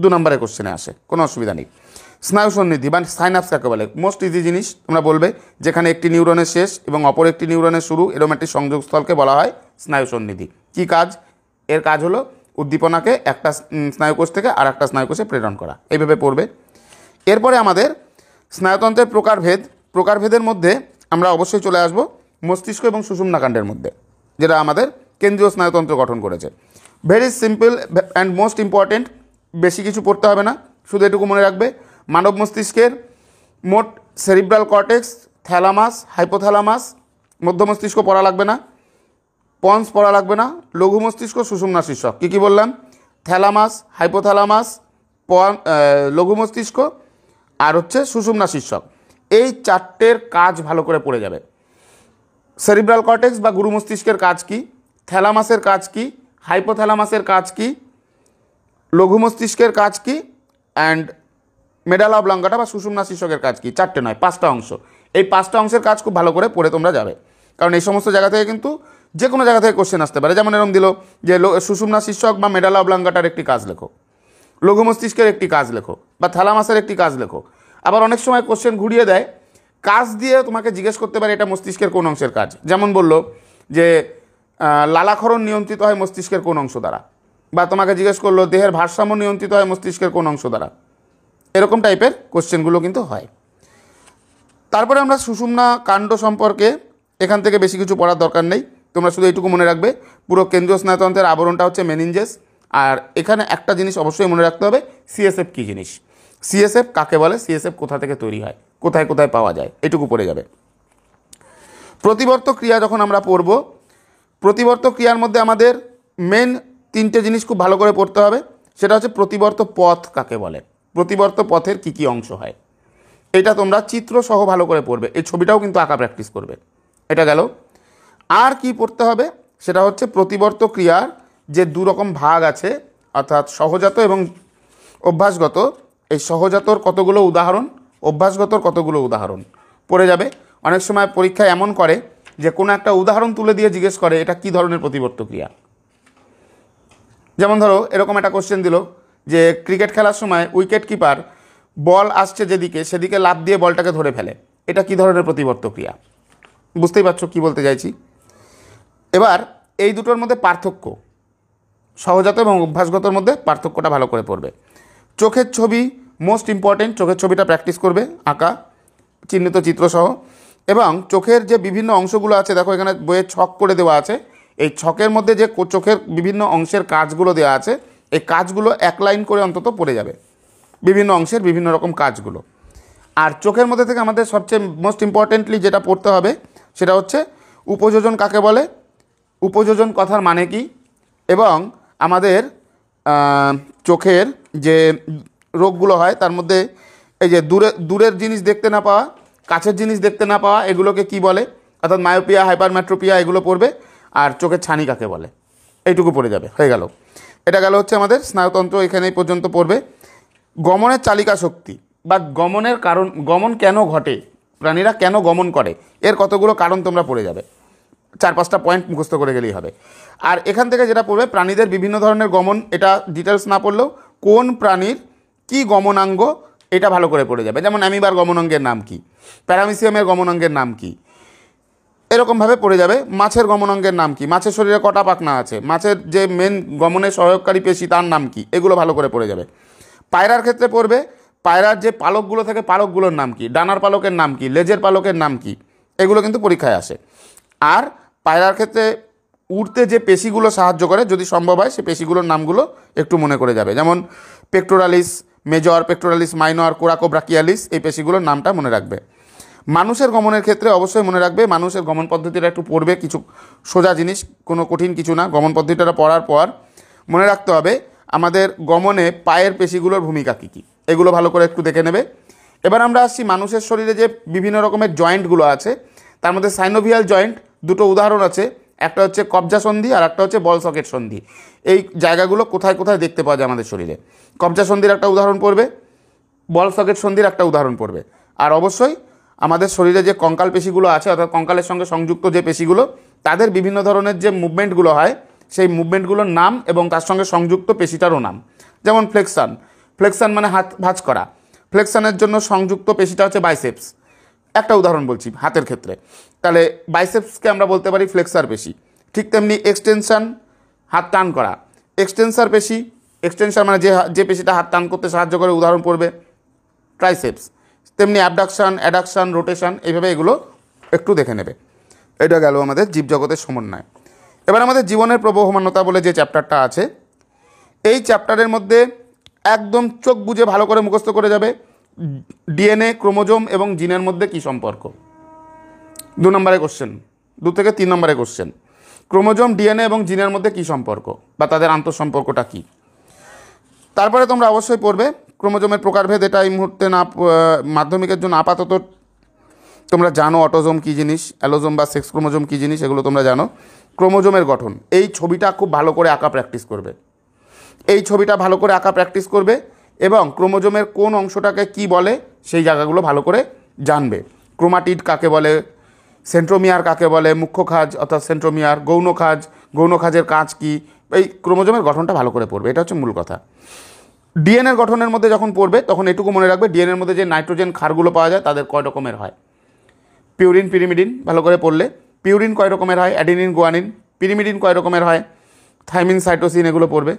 দু নম্বরের কোশ্চেনে আসে কোনো অসুবিধা নেই স্নায়ু সন্নিধি বা মানে সাইনাপস কাকে বলে মোস্ট ইজি জিনিস তোমরা বলবে যেখানে একটি নিউরনের শেষ এবং অপর একটি নিউরনের শুরু এরম একটি সংযোগস্থলকে বলা হয় স্নায়ু সন্নিধি কী কাজ এর কাজ হলো উদ্দীপনাকে একটা স্নায়ুকোষ থেকে আর একটা স্নায়ুকোষে প্রেরণ করা এইভাবে পড়বে এরপরে আমাদের স্নায়ুতন্ত্রের প্রকারভেদ প্রকারভেদের মধ্যে আমরা অবশ্যই চলে আসব মস্তিষ্ক এবং সুষুম্নাকাণ্ডের মধ্যে যেটা আমাদের কেন্দ্রীয় স্নায়ুতন্ত্র গঠন করেছে very simple and most important বেশি কিছু পড়তে হবে না শুধু এটুকু মনে রাখবে মানব মস্তিষ্কের মোট সেরিব্রাল কর্টেক্স থ্যালামাস হাইপোথ্যালামাস মধ্য মস্তিষ্ক পড়া লাগবে না পন্স পড়া লাগবে না লঘু মস্তিষ্ক সুষুমনা শীর্ষক কী কী বললাম থ্যালামাস হাইপোথ্যালামাস পন লঘু মস্তিষ্ক আর হচ্ছে সুষুমনা শীর্ষক এই চারটের কাজ ভালো করে পড়ে যাবে সেরিব্রাল কর্টেক্স বা গুরু মস্তিষ্কের কাজ কি থ্যালামাসের কাজ কি হাইপোথ্যালামাসের কাজ কি লঘু মস্তিষ্কের কাজ কি অ্যান্ড মেডালা লঙ্কাটা বা সুষুমনা শীর্ষকের কাজ কি চারটে নয় পাঁচটা অংশ এই পাঁচটা অংশের কাজ খুব ভালো করে পড়ে তোমরা যাবে কারণ এই সমস্ত জায়গা থেকে কিন্তু যে কোনো জায়গা থেকে কোশ্চেন আসতে পারে যেমন এরম দিল যে সুষুমনা শীর্ষক বা মেডালা লঙ্কাটার একটি কাজ লেখো লঘু মস্তিষ্কের একটি কাজ লেখো বা থালামাসের একটি কাজ লেখো আবার অনেক সময় কোশ্চেন ঘুরিয়ে দেয় কাজ দিয়ে তোমাকে জিজ্ঞেস করতে পারে এটা মস্তিষ্কের কোন অংশের কাজ যেমন বলল যে লালাক্ষরণ নিয়ন্ত্রিত হয় মস্তিষ্কের কোন অংশ দ্বারা বা তোমাকে জিজ্ঞেস করলো দেহের ভারসাম্য নিয়ন্ত্রিত হয় মস্তিষ্কের কোন অংশ দ্বারা এরকম টাইপের কোশ্চেনগুলো কিন্তু হয় তারপরে আমরা সুষুমনা কাণ্ড সম্পর্কে এখান থেকে বেশি কিছু পড়ার দরকার নেই তোমরা শুধু এইটুকু মনে রাখবে পুরো কেন্দ্রীয় স্নায়তন্ত্রের আবরণটা হচ্ছে মেনিনজেস আর এখানে একটা জিনিস অবশ্যই মনে রাখতে হবে সিএসএফ কী জিনিস সিএসএফ কাকে বলে সিএসএফ কোথা থেকে তৈরি হয় কোথায় কোথায় পাওয়া যায় এটুকু পড়ে যাবে প্রতিবর্ত ক্রিয়া যখন আমরা পড়ব প্রতিবর্ত ক্রিয়ার মধ্যে আমাদের মেন তিনটে জিনিস খুব ভালো করে পড়তে হবে সেটা হচ্ছে প্রতিবর্ত পথ কাকে বলে প্রতিবর্ত পথের কি কি অংশ হয় এটা তোমরা চিত্র সহ ভালো করে পড়বে এই ছবিটাও কিন্তু আঁকা প্র্যাকটিস করবে এটা গেল আর কি পড়তে হবে সেটা হচ্ছে প্রতিবর্ত ক্রিয়ার যে দু রকম ভাগ আছে অর্থাৎ সহজাত এবং অভ্যাসগত এই সহজাতর কতগুলো উদাহরণ অভ্যাসগতর কতগুলো উদাহরণ পড়ে যাবে অনেক সময় পরীক্ষা এমন করে যে কোনো একটা উদাহরণ তুলে দিয়ে জিজ্ঞেস করে এটা কি ধরনের প্রতিবর্ত ক্রিয়া যেমন ধরো এরকম একটা কোশ্চেন দিল যে ক্রিকেট খেলার সময় উইকেট কিপার বল আসছে যেদিকে সেদিকে লাভ দিয়ে বলটাকে ধরে ফেলে এটা কি ধরনের প্রতিবর্ত ক্রিয়া বুঝতেই পারছো কি বলতে চাইছি এবার এই দুটোর মধ্যে পার্থক্য সহজাত এবং অভ্যাসগতর মধ্যে পার্থক্যটা ভালো করে পড়বে চোখের ছবি মোস্ট ইম্পর্টেন্ট চোখের ছবিটা প্র্যাকটিস করবে আঁকা চিহ্নিত চিত্রসহ এবং চোখের যে বিভিন্ন অংশগুলো আছে দেখো এখানে বইয়ে ছক করে দেওয়া আছে এই ছকের মধ্যে যে চোখের বিভিন্ন অংশের কাজগুলো দেওয়া আছে এই কাজগুলো এক লাইন করে অন্তত পড়ে যাবে বিভিন্ন অংশের বিভিন্ন রকম কাজগুলো আর চোখের মধ্যে থেকে আমাদের সবচেয়ে মোস্ট ইম্পর্টেন্টলি যেটা পড়তে হবে সেটা হচ্ছে উপযোজন কাকে বলে উপযোজন কথার মানে কি এবং আমাদের চোখের যে রোগগুলো হয় তার মধ্যে এই যে দূরে দূরের জিনিস দেখতে না পাওয়া কাছের জিনিস দেখতে না পাওয়া এগুলোকে কি বলে অর্থাৎ মায়োপিয়া হাইপারম্যাট্রোপিয়া এগুলো পড়বে আর চোখের ছানি কাকে বলে এইটুকু পড়ে যাবে হয়ে গেল এটা গেল হচ্ছে আমাদের স্নায়ুতন্ত্র এখানেই পর্যন্ত পড়বে গমনের চালিকা শক্তি বা গমনের কারণ গমন কেন ঘটে প্রাণীরা কেন গমন করে এর কতগুলো কারণ তোমরা পড়ে যাবে চার পাঁচটা পয়েন্ট মুখস্থ করে গেলেই হবে আর এখান থেকে যেটা পড়বে প্রাণীদের বিভিন্ন ধরনের গমন এটা ডিটেলস না পড়লেও কোন প্রাণীর কি গমনাঙ্গ এটা ভালো করে পড়ে যাবে যেমন অ্যামিবার গমনাঙ্গের নাম কি প্যারামিসিয়ামের গমনাঙ্গের নাম কী এরকমভাবে পড়ে যাবে মাছের গমনাঙ্গের নাম কি মাছের শরীরে কটা পাকনা আছে মাছের যে মেন গমনে সহায়ককারী পেশি তার নাম কি এগুলো ভালো করে পড়ে যাবে পায়রার ক্ষেত্রে পড়বে পায়রার যে পালকগুলো থাকে পালকগুলোর নাম কি ডানার পালকের নাম কি লেজের পালকের নাম কি এগুলো কিন্তু পরীক্ষায় আসে আর পায়রার ক্ষেত্রে উড়তে যে পেশিগুলো সাহায্য করে যদি সম্ভব হয় সে পেশিগুলোর নামগুলো একটু মনে করে যাবে যেমন pectoralis major pectoralis minor coracobrachialis এই পেশিগুলোর নামটা মনে রাখবে মানুষের গমনের ক্ষেত্রে অবশ্যই মনে রাখবে মানুষের গমন পদ্ধতিটা একটু পড়বে কিছু সোজা জিনিস কোনো কঠিন কিছু না গমন পদ্ধতিটা পড়ার পর মনে রাখতে হবে আমাদের গমনে পায়ের পেশিগুলোর ভূমিকা কী কী এগুলো ভালো করে একটু দেখে নেবে এবার আমরা আসছি মানুষের শরীরে যে বিভিন্ন রকমের জয়েন্টগুলো আছে তার মধ্যে সাইনোভিয়াল জয়েন্ট দুটো উদাহরণ আছে একটা হচ্ছে কবজা সন্ধি আর একটা হচ্ছে বল সকেট সন্ধি এই জায়গাগুলো কোথায় কোথায় দেখতে পাওয়া যায় আমাদের শরীরে কবজা সন্ধির একটা উদাহরণ পড়বে বল সকেট সন্ধির একটা উদাহরণ পড়বে আর অবশ্যই আমাদের শরীরে যে কঙ্কাল পেশিগুলো আছে অর্থাৎ কঙ্কালের সঙ্গে সংযুক্ত যে পেশিগুলো তাদের বিভিন্ন ধরনের যে মুভমেন্টগুলো হয় সেই মুভমেন্টগুলোর নাম এবং তার সঙ্গে সংযুক্ত পেশিটারও নাম যেমন ফ্লেকশান ফ্লেকশান মানে হাত ভাঁজ করা ফ্লেকশানের জন্য সংযুক্ত পেশিটা হচ্ছে বাইসেপস একটা উদাহরণ বলছি হাতের ক্ষেত্রে তাহলে বাইসেপসকে আমরা বলতে পারি ফ্লেক্সার পেশি ঠিক তেমনি এক্সটেনশান হাত টান করা এক্সটেনসার পেশি এক্সটেনশান মানে যে যে পেশিটা হাত টান করতে সাহায্য করে উদাহরণ পড়বে ট্রাইসেপস তেমনি অ্যাবডাকশান অ্যাডাকশান রোটেশান এইভাবে এগুলো একটু দেখে নেবে এটা গেল আমাদের জীবজগতের সমন্বয় এবার আমাদের জীবনের প্রবহমান্যতা বলে যে চ্যাপ্টারটা আছে এই চ্যাপ্টারের মধ্যে একদম চোখ বুঝে ভালো করে মুখস্থ করে যাবে ডিএনএ ক্রোমোজোম এবং জিনের মধ্যে কি সম্পর্ক দু নম্বরে কোশ্চেন দু থেকে তিন নম্বরে কোশ্চেন ক্রোমোজোম ডিএনএ এবং জিনের মধ্যে কি সম্পর্ক বা তাদের আন্তঃসম্পর্কটা কী তারপরে তোমরা অবশ্যই পড়বে ক্রোমোজোমের প্রকারভেদ এটা এই মুহূর্তে না মাধ্যমিকের জন্য আপাতত তোমরা জানো অটোজোম কী জিনিস অ্যালোজোম বা সেক্স ক্রোমোজোম কী জিনিস এগুলো তোমরা জানো ক্রোমোজোমের গঠন এই ছবিটা খুব ভালো করে আঁকা প্র্যাকটিস করবে এই ছবিটা ভালো করে আঁকা প্র্যাকটিস করবে এবং ক্রোমোজোমের কোন অংশটাকে কি বলে সেই জায়গাগুলো ভালো করে জানবে ক্রোমাটিড কাকে বলে সেন্ট্রোমিয়ার কাকে বলে মুখ্য খাজ অর্থাৎ সেন্ট্রোমিয়ার গৌণ খাজ গৌণ খাজের কাজ কী এই ক্রোমোজোমের গঠনটা ভালো করে পড়বে এটা হচ্ছে মূল কথা ডিএনএর গঠনের মধ্যে যখন পড়বে তখন এটুকু মনে রাখবে ডিএনএর মধ্যে যে নাইট্রোজেন ক্ষারগুলো পাওয়া যায় তাদের কয় রকমের হয় পিউরিন পিরিমিডিন ভালো করে পড়লে পিউরিন কয় রকমের হয় অ্যাডিনিন গোয়ানিন পিরিমিডিন কয় রকমের হয় থাইমিন সাইটোসিন এগুলো পড়বে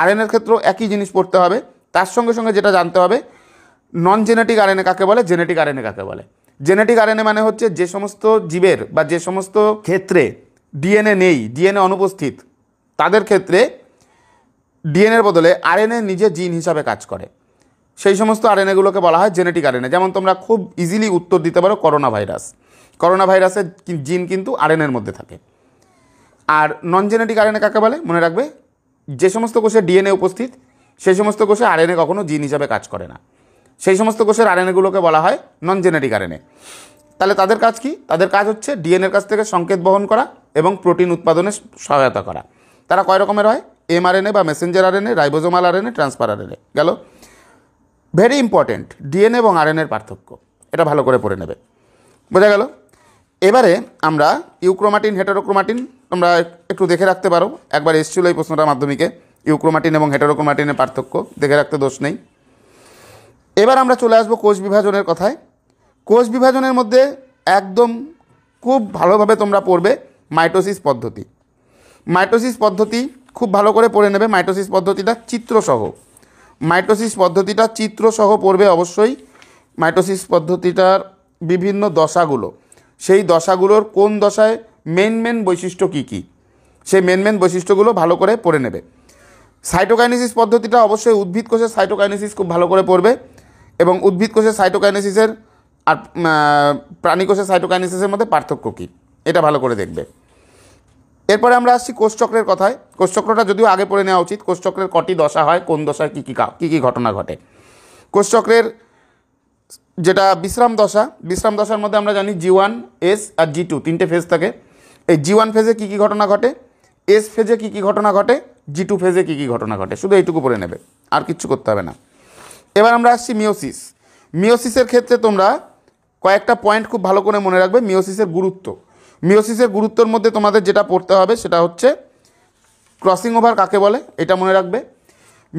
আরএনএর ক্ষেত্রেও একই জিনিস পড়তে হবে তার সঙ্গে সঙ্গে যেটা জানতে হবে নন জেনেটিক আরএনএ কাকে বলে জেনেটিক আরএনএ কাকে বলে জেনেটিক আরএনএ মানে হচ্ছে যে সমস্ত জীবের বা যে সমস্ত ক্ষেত্রে ডিএনএ নেই ডিএনএ অনুপস্থিত তাদের ক্ষেত্রে ডিএনএর বদলে আরএনএ নিজে জিন হিসাবে কাজ করে সেই সমস্ত আরএনএগুলোকে বলা হয় জেনেটিক আরএনএ যেমন তোমরা খুব ইজিলি উত্তর দিতে পারো করোনা ভাইরাস করোনা ভাইরাসের জিন কিন্তু আরএনএর মধ্যে থাকে আর নন জেনেটিক আরএনএ কাকে বলে মনে রাখবে যে সমস্ত কোষে ডিএনএ উপস্থিত সেই সমস্ত কোষে আরএনএ কখনো জিন হিসাবে কাজ করে না সেই সমস্ত কোষের আরএনএগুলোকে বলা হয় নন জেনেটিক আরএনএ তাহলে তাদের কাজ কি তাদের কাজ হচ্ছে ডিএনএর কাছ থেকে সংকেত বহন করা এবং প্রোটিন উৎপাদনে সহায়তা করা তারা কয় রকমের হয় এমআরএনএ বা messenger RNA ribosomal RNA transfer RNA গেল ভেরি ইম্পর্টেন্ট ডিএনএ এবং আরএনএর পার্থক্য এটা ভালো করে পড়ে নেবে বোঝা গেল এবারে আমরা ইউক্রোমাটিন হেটারোক্রোমাটিন তোমরা একটু দেখে রাখতে পারো একবার এসছিল এই প্রশ্নটা মাধ্যমিকে ইউক্রোমাটিন এবং হেটারোক্রোমাটিনের পার্থক্য দেখে রাখতে দোষ নেই এবার আমরা চলে আসবো কোষ বিভাজনের কথায় কোষ বিভাজনের মধ্যে একদম খুব ভালোভাবে তোমরা পড়বে মাইটোসিস পদ্ধতি মাইটোসিস পদ্ধতি খুব ভালো করে পড়ে নেবে মাইটোসিস পদ্ধতিটা চিত্রসহ মাইটোসিস পদ্ধতিটা চিত্রসহ পড়বে অবশ্যই মাইটোসিস পদ্ধতিটার বিভিন্ন দশাগুলো সেই দশাগুলোর কোন দশায় মেন মেন বৈশিষ্ট্য কী কী সেই মেন মেন বৈশিষ্ট্যগুলো ভালো করে পড়ে নেবে সাইটোকাইনেসিস পদ্ধতিটা অবশ্যই উদ্ভিদ কোষের সাইটোকাইনেসিস খুব ভালো করে পড়বে এবং উদ্ভিদ কোষের সাইটোকাইনেসিসের আর প্রাণী কোষের সাইটোকাইনেসিসের মধ্যে পার্থক্য কী এটা ভালো করে দেখবে এরপরে আমরা আসছি কোষচক্রের কথায় কোষচক্রটা যদিও আগে পড়ে নেওয়া উচিত কোষচক্রের কটি দশা হয় কোন দশায় কী কী কী কী ঘটনা ঘটে কোষচক্রের যেটা বিশ্রাম দশা বিশ্রাম দশার মধ্যে আমরা জানি জি ওয়ান এস আর জি টু তিনটে ফেজ থাকে এই জি ওয়ান ফেজে কী কী ঘটনা ঘটে এস ফেজে কী কী ঘটনা ঘটে জি টু ফেজে কী কী ঘটনা ঘটে শুধু এইটুকু পড়ে নেবে আর কিচ্ছু করতে হবে না এবার আমরা আসছি মিওসিস মিওসিসের ক্ষেত্রে তোমরা কয়েকটা পয়েন্ট খুব ভালো করে মনে রাখবে মিওসিসের গুরুত্ব মিওসিসের গুরুত্বর মধ্যে তোমাদের যেটা পড়তে হবে সেটা হচ্ছে ক্রসিং ওভার কাকে বলে এটা মনে রাখবে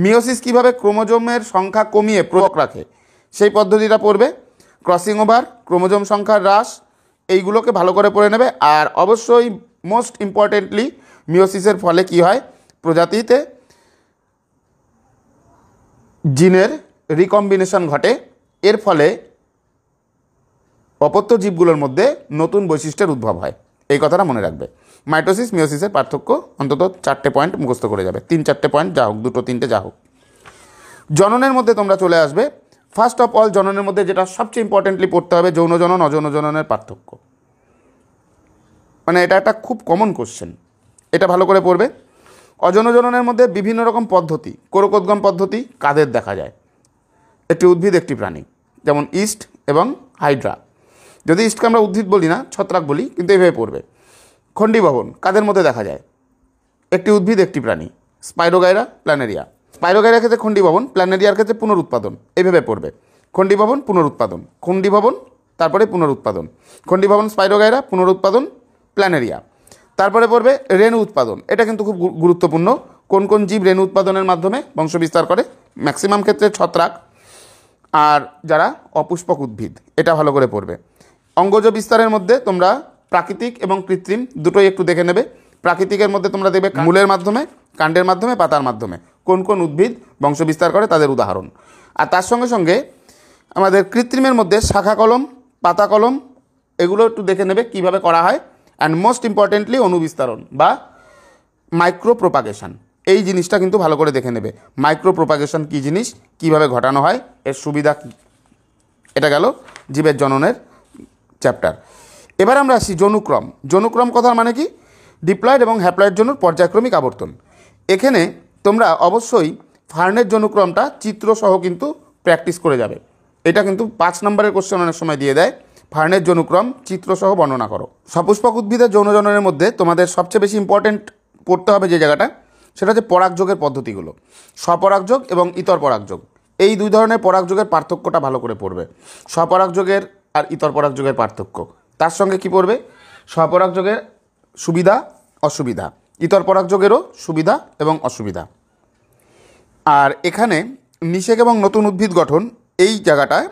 মিওসিস কিভাবে ক্রোমোজোমের সংখ্যা কমিয়ে প্রয়োগ রাখে সেই পদ্ধতিটা পড়বে ক্রসিং ওভার ক্রোমোজোম সংখ্যার হ্রাস এইগুলোকে ভালো করে পড়ে নেবে আর অবশ্যই মোস্ট ইম্পর্টেন্টলি মিওসিসের ফলে কি হয় প্রজাতিতে জিনের রিকম্বিনেশন ঘটে এর ফলে অপত্য জীবগুলোর মধ্যে নতুন বৈশিষ্ট্যের উদ্ভব হয় এই কথাটা মনে রাখবে মাইটোসিস মিওসিসের পার্থক্য অন্তত চারটে পয়েন্ট মুখস্থ করে যাবে তিন চারটে পয়েন্ট যা হোক দুটো তিনটে যা হোক জননের মধ্যে তোমরা চলে আসবে ফার্স্ট অফ অল জননের মধ্যে যেটা সবচেয়ে ইম্পর্টেন্টলি পড়তে হবে যৌন জনন অযৌন জননের পার্থক্য মানে এটা একটা খুব কমন কোশ্চেন এটা ভালো করে পড়বে অযৌন জননের মধ্যে বিভিন্ন রকম পদ্ধতি কোরকোদ্গম পদ্ধতি কাদের দেখা যায় একটি উদ্ভিদ একটি প্রাণী যেমন ইস্ট এবং হাইড্রা যদি ইস্টকে আমরা উদ্ভিদ বলি না ছত্রাক বলি কিন্তু এইভাবে পড়বে খণ্ডীভবন কাদের মধ্যে দেখা যায় একটি উদ্ভিদ একটি প্রাণী স্পাইরোগাইরা প্ল্যানেরিয়া স্পাইরোগাইরা ক্ষেত্রে খণ্ডীভবন প্ল্যানেরিয়ার ক্ষেত্রে পুনরুৎপাদন এইভাবে পড়বে খণ্ডীভবন পুনরুৎপাদন খণ্ডীভবন তারপরে পুনরুৎপাদন খণ্ডীভবন স্পাইরোগাইরা পুনরুৎপাদন প্ল্যানেরিয়া তারপরে পড়বে রেণু উৎপাদন এটা কিন্তু খুব গুরুত্বপূর্ণ কোন কোন জীব রেণু উৎপাদনের মাধ্যমে বংশবিস্তার করে ম্যাক্সিমাম ক্ষেত্রে ছত্রাক আর যারা অপুষ্পক উদ্ভিদ এটা ভালো করে পড়বে অঙ্গজ বিস্তারের মধ্যে তোমরা প্রাকৃতিক এবং কৃত্রিম দুটোই একটু দেখে নেবে প্রাকৃতিকের মধ্যে তোমরা দেখবে মূলের মাধ্যমে কাণ্ডের মাধ্যমে পাতার মাধ্যমে কোন কোন উদ্ভিদ বংশ বিস্তার করে তাদের উদাহরণ আর তার সঙ্গে সঙ্গে আমাদের কৃত্রিমের মধ্যে শাখা কলম পাতা কলম এগুলো একটু দেখে নেবে কিভাবে করা হয় অ্যান্ড মোস্ট ইম্পর্টেন্টলি অনুবিস্তারণ বা মাইক্রো প্রোপাগেশন এই জিনিসটা কিন্তু ভালো করে দেখে নেবে মাইক্রো প্রোপাগেশন কী জিনিস কিভাবে ঘটানো হয় এর সুবিধা কী এটা গেল জীবের জননের চ্যাপ্টার এবার আমরা আসি জনুক্রম জনুক্রম কথার মানে কি ডিপ্লয়েড এবং হ্যাপ্লয়েড জনুর পর্যায়ক্রমিক আবর্তন এখানে তোমরা অবশ্যই ফার্নের যনুক্রমটা চিত্রসহ কিন্তু প্র্যাকটিস করে যাবে এটা কিন্তু পাঁচ নম্বরের কোশ্চেন অনেক সময় দিয়ে দেয় ফার্নের যনুক্রম চিত্রসহ বর্ণনা করো সপুষ্পক উদ্ভিদের যৌনজনের মধ্যে তোমাদের সবচেয়ে বেশি ইম্পর্টেন্ট পড়তে হবে যে জায়গাটা সেটা হচ্ছে পরাগযোগের পদ্ধতিগুলো স্বপরাগযোগ এবং ইতর পরাগযোগ এই দুই ধরনের পরাগযোগের পার্থক্যটা ভালো করে পড়বে স্বপরাগযোগের আর পরাগ যোগের পার্থক্য তার সঙ্গে কি পড়বে স্বপরাগ যোগের সুবিধা অসুবিধা পরাগ যোগেরও সুবিধা এবং অসুবিধা আর এখানে নিষেক এবং নতুন উদ্ভিদ গঠন এই জায়গাটায়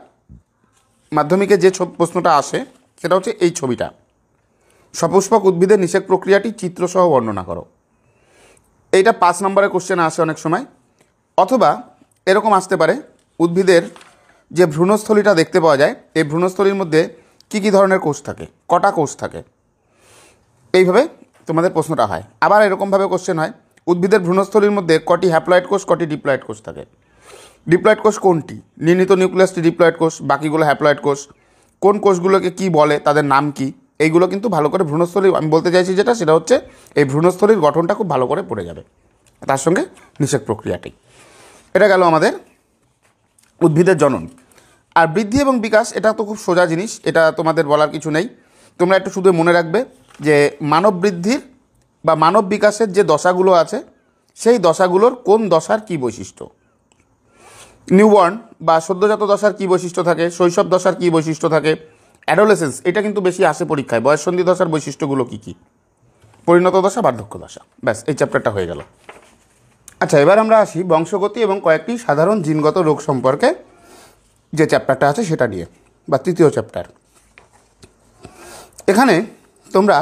মাধ্যমিকে যে প্রশ্নটা আসে সেটা হচ্ছে এই ছবিটা সপুষ্পক উদ্ভিদের নিষেক প্রক্রিয়াটি চিত্রসহ বর্ণনা করো এইটা পাঁচ নম্বরের কোশ্চেন আসে অনেক সময় অথবা এরকম আসতে পারে উদ্ভিদের যে ভ্রূণস্থলীটা দেখতে পাওয়া যায় এই ভ্রূণস্থলীর মধ্যে কী কী ধরনের কোষ থাকে কটা কোষ থাকে এইভাবে তোমাদের প্রশ্নটা হয় আবার এরকমভাবে কোশ্চেন হয় উদ্ভিদের ভ্রূণস্থলীর মধ্যে কটি হ্যাপ্লয়েড কোষ কটি ডিপ্লয়েড কোষ থাকে ডিপ্লয়েড কোষ কোনটি নির্ণীত নিউক্লিয়াসটি ডিপ্লয়েড কোষ বাকিগুলো হ্যাপ্লয়েড কোষ কোন কোষগুলোকে কি বলে তাদের নাম কি এইগুলো কিন্তু ভালো করে ভ্রূণস্থলী আমি বলতে চাইছি যেটা সেটা হচ্ছে এই ভ্রূণস্থলীর গঠনটা খুব ভালো করে পড়ে যাবে তার সঙ্গে নিষেক প্রক্রিয়াটি এটা গেল আমাদের উদ্ভিদের জনন আর বৃদ্ধি এবং বিকাশ এটা তো খুব সোজা জিনিস এটা তোমাদের বলার কিছু নেই তোমরা একটু শুধু মনে রাখবে যে মানব বৃদ্ধির বা মানব বিকাশের যে দশাগুলো আছে সেই দশাগুলোর কোন দশার কি বৈশিষ্ট্য নিউবর্ন বা সদ্যজাত দশার কি বৈশিষ্ট্য থাকে শৈশব দশার কি বৈশিষ্ট্য থাকে অ্যাডোলেসেন্স এটা কিন্তু বেশি আসে পরীক্ষায় বয়সন্ধি দশার বৈশিষ্ট্যগুলো কী কী পরিণত দশা বার্ধক্য দশা ব্যাস এই চ্যাপ্টারটা হয়ে গেল আচ্ছা এবার আমরা আসি বংশগতি এবং কয়েকটি সাধারণ জিনগত রোগ সম্পর্কে যে চ্যাপ্টারটা আছে সেটা নিয়ে বা তৃতীয় চ্যাপ্টার এখানে তোমরা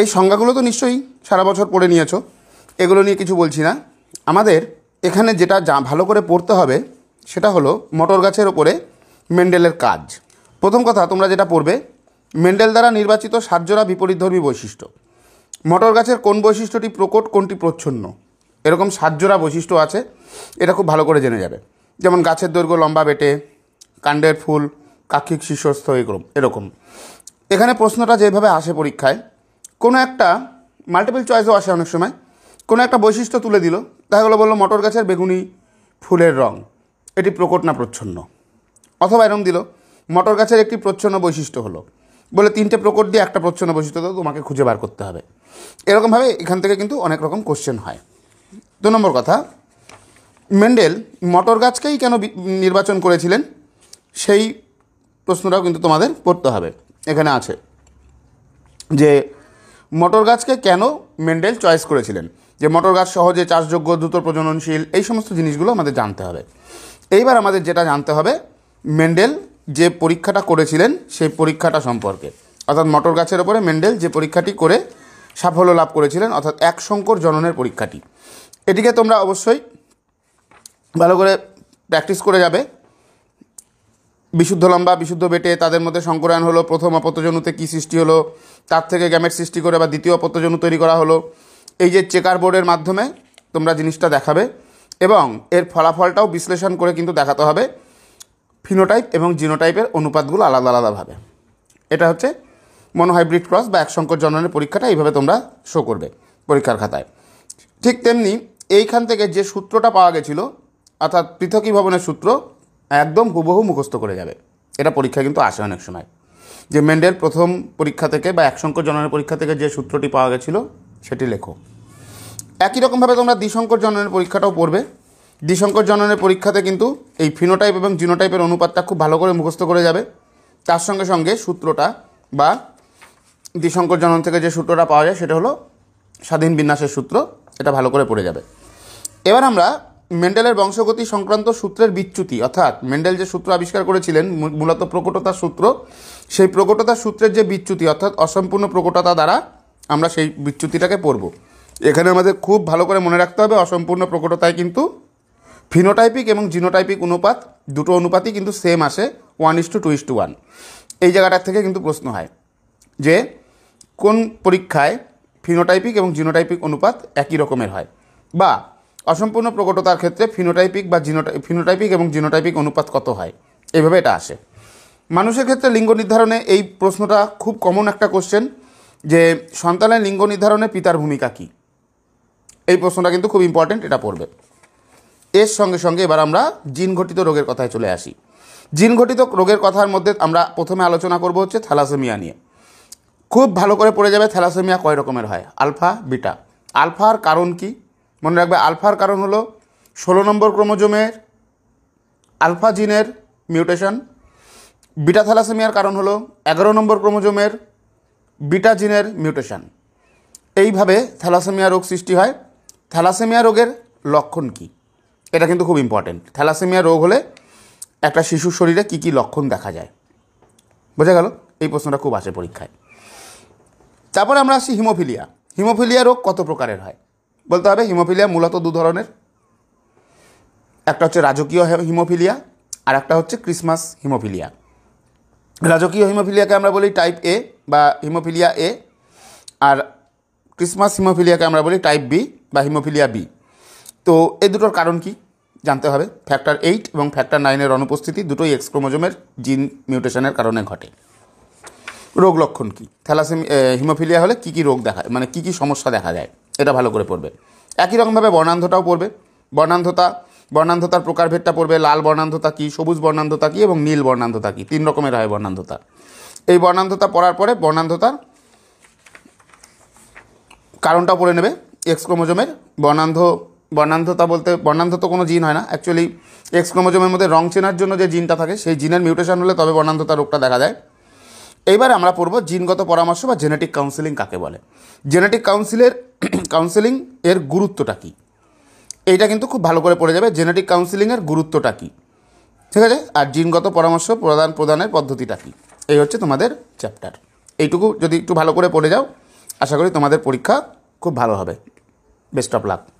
এই সংজ্ঞাগুলো তো নিশ্চয়ই সারা বছর পড়ে নিয়েছো এগুলো নিয়ে কিছু বলছি না আমাদের এখানে যেটা যা ভালো করে পড়তে হবে সেটা হলো মটর গাছের ওপরে মেন্ডেলের কাজ প্রথম কথা তোমরা যেটা পড়বে মেন্ডেল দ্বারা নির্বাচিত সাতজোড়া বিপরীতধর্মী বৈশিষ্ট্য মটর গাছের কোন বৈশিষ্ট্যটি প্রকট কোনটি প্রচ্ছন্ন এরকম সাতজোড়া বৈশিষ্ট্য আছে এটা খুব ভালো করে জেনে যাবে যেমন গাছের দৈর্ঘ্য লম্বা বেটে কাণ্ডের ফুল কাক্ষিক শীর্ষস্থ এরকম এরকম এখানে প্রশ্নটা যেভাবে আসে পরীক্ষায় কোনো একটা মাল্টিপল চয়েসও আসে অনেক সময় কোনো একটা বৈশিষ্ট্য তুলে দিল দেখা গেলো বললো মটর গাছের বেগুনি ফুলের রং এটি প্রকট না প্রচ্ছন্ন অথবা এরম দিল মটর গাছের একটি প্রচ্ছন্ন বৈশিষ্ট্য হলো বলে তিনটে প্রকট দিয়ে একটা প্রচ্ছন্ন বৈশিষ্ট্য তোমাকে খুঁজে বার করতে হবে এরকমভাবে এখান থেকে কিন্তু অনেক রকম কোশ্চেন হয় দু নম্বর কথা মেন্ডেল মটর গাছকেই কেন নির্বাচন করেছিলেন সেই প্রশ্নটাও কিন্তু তোমাদের পড়তে হবে এখানে আছে যে মটর গাছকে কেন মেন্ডেল চয়েস করেছিলেন যে মটর গাছ সহজে চাষযোগ্য দ্রুত প্রজননশীল এই সমস্ত জিনিসগুলো আমাদের জানতে হবে এইবার আমাদের যেটা জানতে হবে মেন্ডেল যে পরীক্ষাটা করেছিলেন সেই পরীক্ষাটা সম্পর্কে অর্থাৎ মটর গাছের ওপরে মেন্ডেল যে পরীক্ষাটি করে সাফল্য লাভ করেছিলেন অর্থাৎ এক শঙ্কর জননের পরীক্ষাটি এটিকে তোমরা অবশ্যই ভালো করে প্র্যাকটিস করে যাবে বিশুদ্ধ লম্বা বিশুদ্ধ বেটে তাদের মধ্যে সংকরায়ন হলো প্রথম অপত্যজনুতে কী সৃষ্টি হলো তার থেকে গ্যামের সৃষ্টি করে বা দ্বিতীয় অপত্যজনু তৈরি করা হলো এই যে চেকার বোর্ডের মাধ্যমে তোমরা জিনিসটা দেখাবে এবং এর ফলাফলটাও বিশ্লেষণ করে কিন্তু দেখাতে হবে ফিনোটাইপ এবং জিনোটাইপের অনুপাতগুলো আলাদা আলাদাভাবে এটা হচ্ছে মনোহাইব্রিড ক্রস বা একসংকর জননের পরীক্ষাটা এইভাবে তোমরা শো করবে পরীক্ষার খাতায় ঠিক তেমনি এইখান থেকে যে সূত্রটা পাওয়া গেছিলো অর্থাৎ পৃথকী ভবনের সূত্র একদম হুবহু মুখস্থ করে যাবে এটা পরীক্ষা কিন্তু আসে অনেক সময় যে মেন্ডের প্রথম পরীক্ষা থেকে বা একসংকর জননের পরীক্ষা থেকে যে সূত্রটি পাওয়া গেছিলো সেটি লেখো একই রকমভাবে তোমরা দ্বিশঙ্কর জননের পরীক্ষাটাও পড়বে দ্বিশঙ্কর জননের পরীক্ষাতে কিন্তু এই ফিনোটাইপ এবং জিনোটাইপের অনুপাতটা খুব ভালো করে মুখস্থ করে যাবে তার সঙ্গে সঙ্গে সূত্রটা বা দ্বিশঙ্কর জনন থেকে যে সূত্রটা পাওয়া যায় সেটা হলো স্বাধীন বিন্যাসের সূত্র এটা ভালো করে পড়ে যাবে এবার আমরা মেন্ডেলের বংশগতি সংক্রান্ত সূত্রের বিচ্যুতি অর্থাৎ মেন্ডেল যে সূত্র আবিষ্কার করেছিলেন মূলত প্রকটতার সূত্র সেই প্রকটতার সূত্রের যে বিচ্যুতি অর্থাৎ অসম্পূর্ণ প্রকটতা দ্বারা আমরা সেই বিচ্যুতিটাকে পড়ব এখানে আমাদের খুব ভালো করে মনে রাখতে হবে অসম্পূর্ণ প্রকটতায় কিন্তু ফিনোটাইপিক এবং জিনোটাইপিক অনুপাত দুটো অনুপাতই কিন্তু সেম আসে one is to two is to one এই জায়গাটার থেকে কিন্তু প্রশ্ন হয় যে কোন পরীক্ষায় ফিনোটাইপিক এবং জিনোটাইপিক অনুপাত একই রকমের হয় বা অসম্পূর্ণ প্রকটতার ক্ষেত্রে ফিনোটাইপিক বা জিনোটাই ফিনোটাইপিক এবং জিনোটাইপিক অনুপাত কত হয় এভাবে এটা আসে মানুষের ক্ষেত্রে লিঙ্গ নির্ধারণে এই প্রশ্নটা খুব কমন একটা কোশ্চেন যে সন্তানের লিঙ্গ নির্ধারণে পিতার ভূমিকা কী এই প্রশ্নটা কিন্তু খুব ইম্পর্ট্যান্ট এটা পড়বে এর সঙ্গে সঙ্গে এবার আমরা জিনঘটিত রোগের কথায় চলে আসি জিনঘটিত রোগের কথার মধ্যে আমরা প্রথমে আলোচনা করব হচ্ছে থ্যালাসেমিয়া নিয়ে খুব ভালো করে পড়ে যাবে থ্যালাসেমিয়া কয় রকমের হয় আলফা বিটা আলফার কারণ কী মনে রাখবে আলফার কারণ হলো ষোলো নম্বর ক্রোমোজোমের আলফা জিনের মিউটেশন বিটা থ্যালাসেমিয়ার কারণ হলো এগারো নম্বর ক্রোমোজোমের বিটা জিনের মিউটেশন এইভাবে থ্যালাসেমিয়া রোগ সৃষ্টি হয় থ্যালাসেমিয়া রোগের লক্ষণ কি এটা কিন্তু খুব ইম্পর্টেন্ট থ্যালাসেমিয়া রোগ হলে একটা শিশুর শরীরে কি কি লক্ষণ দেখা যায় বোঝা গেল এই প্রশ্নটা খুব আসে পরীক্ষায় তারপরে আমরা আসি হিমোফিলিয়া হিমোফিলিয়া রোগ কত প্রকারের হয় বলতে হবে হিমোফিলিয়া মূলত দু ধরনের একটা হচ্ছে রাজকীয় হিমোফিলিয়া আর একটা হচ্ছে ক্রিসমাস হিমোফিলিয়া রাজকীয় হিমোফিলিয়াকে আমরা বলি টাইপ এ বা হিমোফিলিয়া এ আর ক্রিসমাস হিমোফিলিয়াকে আমরা বলি টাইপ বি বা হিমোফিলিয়া বি তো এ দুটোর কারণ কি জানতে হবে ফ্যাক্টর এইট এবং ফ্যাক্টর নাইনের অনুপস্থিতি দুটোই এক্সক্রোমোজোমের জিন মিউটেশনের কারণে ঘটে রোগ লক্ষণ কী থ্যালাসেমি হিমোফিলিয়া হলে কী কী রোগ দেখা মানে কী কী সমস্যা দেখা যায় এটা ভালো করে পড়বে একই রকমভাবে বর্ণান্ধটাও পড়বে বর্ণান্ধতা বর্ণান্ধতার প্রকারভেদটা পড়বে লাল বর্ণান্ধতা কী সবুজ বর্ণান্ধতা কী এবং নীল বর্ণান্ধতা কী তিন রকমের হয় বর্ণান্ধতা এই বর্ণান্ধতা পড়ার পরে বর্ণান্ধতার কারণটাও পড়ে নেবে এক্স ক্রোমোজোমের বর্ণান্ধ বর্ণান্ধতা বলতে বর্ণান্ধ তো কোনো জিন হয় না অ্যাকচুয়ালি এক্স ক্রোমোজোমের মধ্যে রং চেনার জন্য যে জিনটা থাকে সেই জিনের মিউটেশন হলে তবে বর্ণান্ধতা রোগটা দেখা যায় এইবার আমরা পড়ব জিনগত পরামর্শ বা জেনেটিক কাউন্সিলিং কাকে বলে জেনেটিক কাউন্সিলের কাউন্সিলিং এর গুরুত্বটা কী এইটা কিন্তু খুব ভালো করে পড়ে যাবে জেনেটিক কাউন্সিলিংয়ের গুরুত্বটা কী ঠিক আছে আর জিনগত পরামর্শ প্রদান প্রদানের পদ্ধতিটা কী এই হচ্ছে তোমাদের চ্যাপ্টার এইটুকু যদি একটু ভালো করে পড়ে যাও আশা করি তোমাদের পরীক্ষা খুব ভালো হবে বেস্ট অফ লাক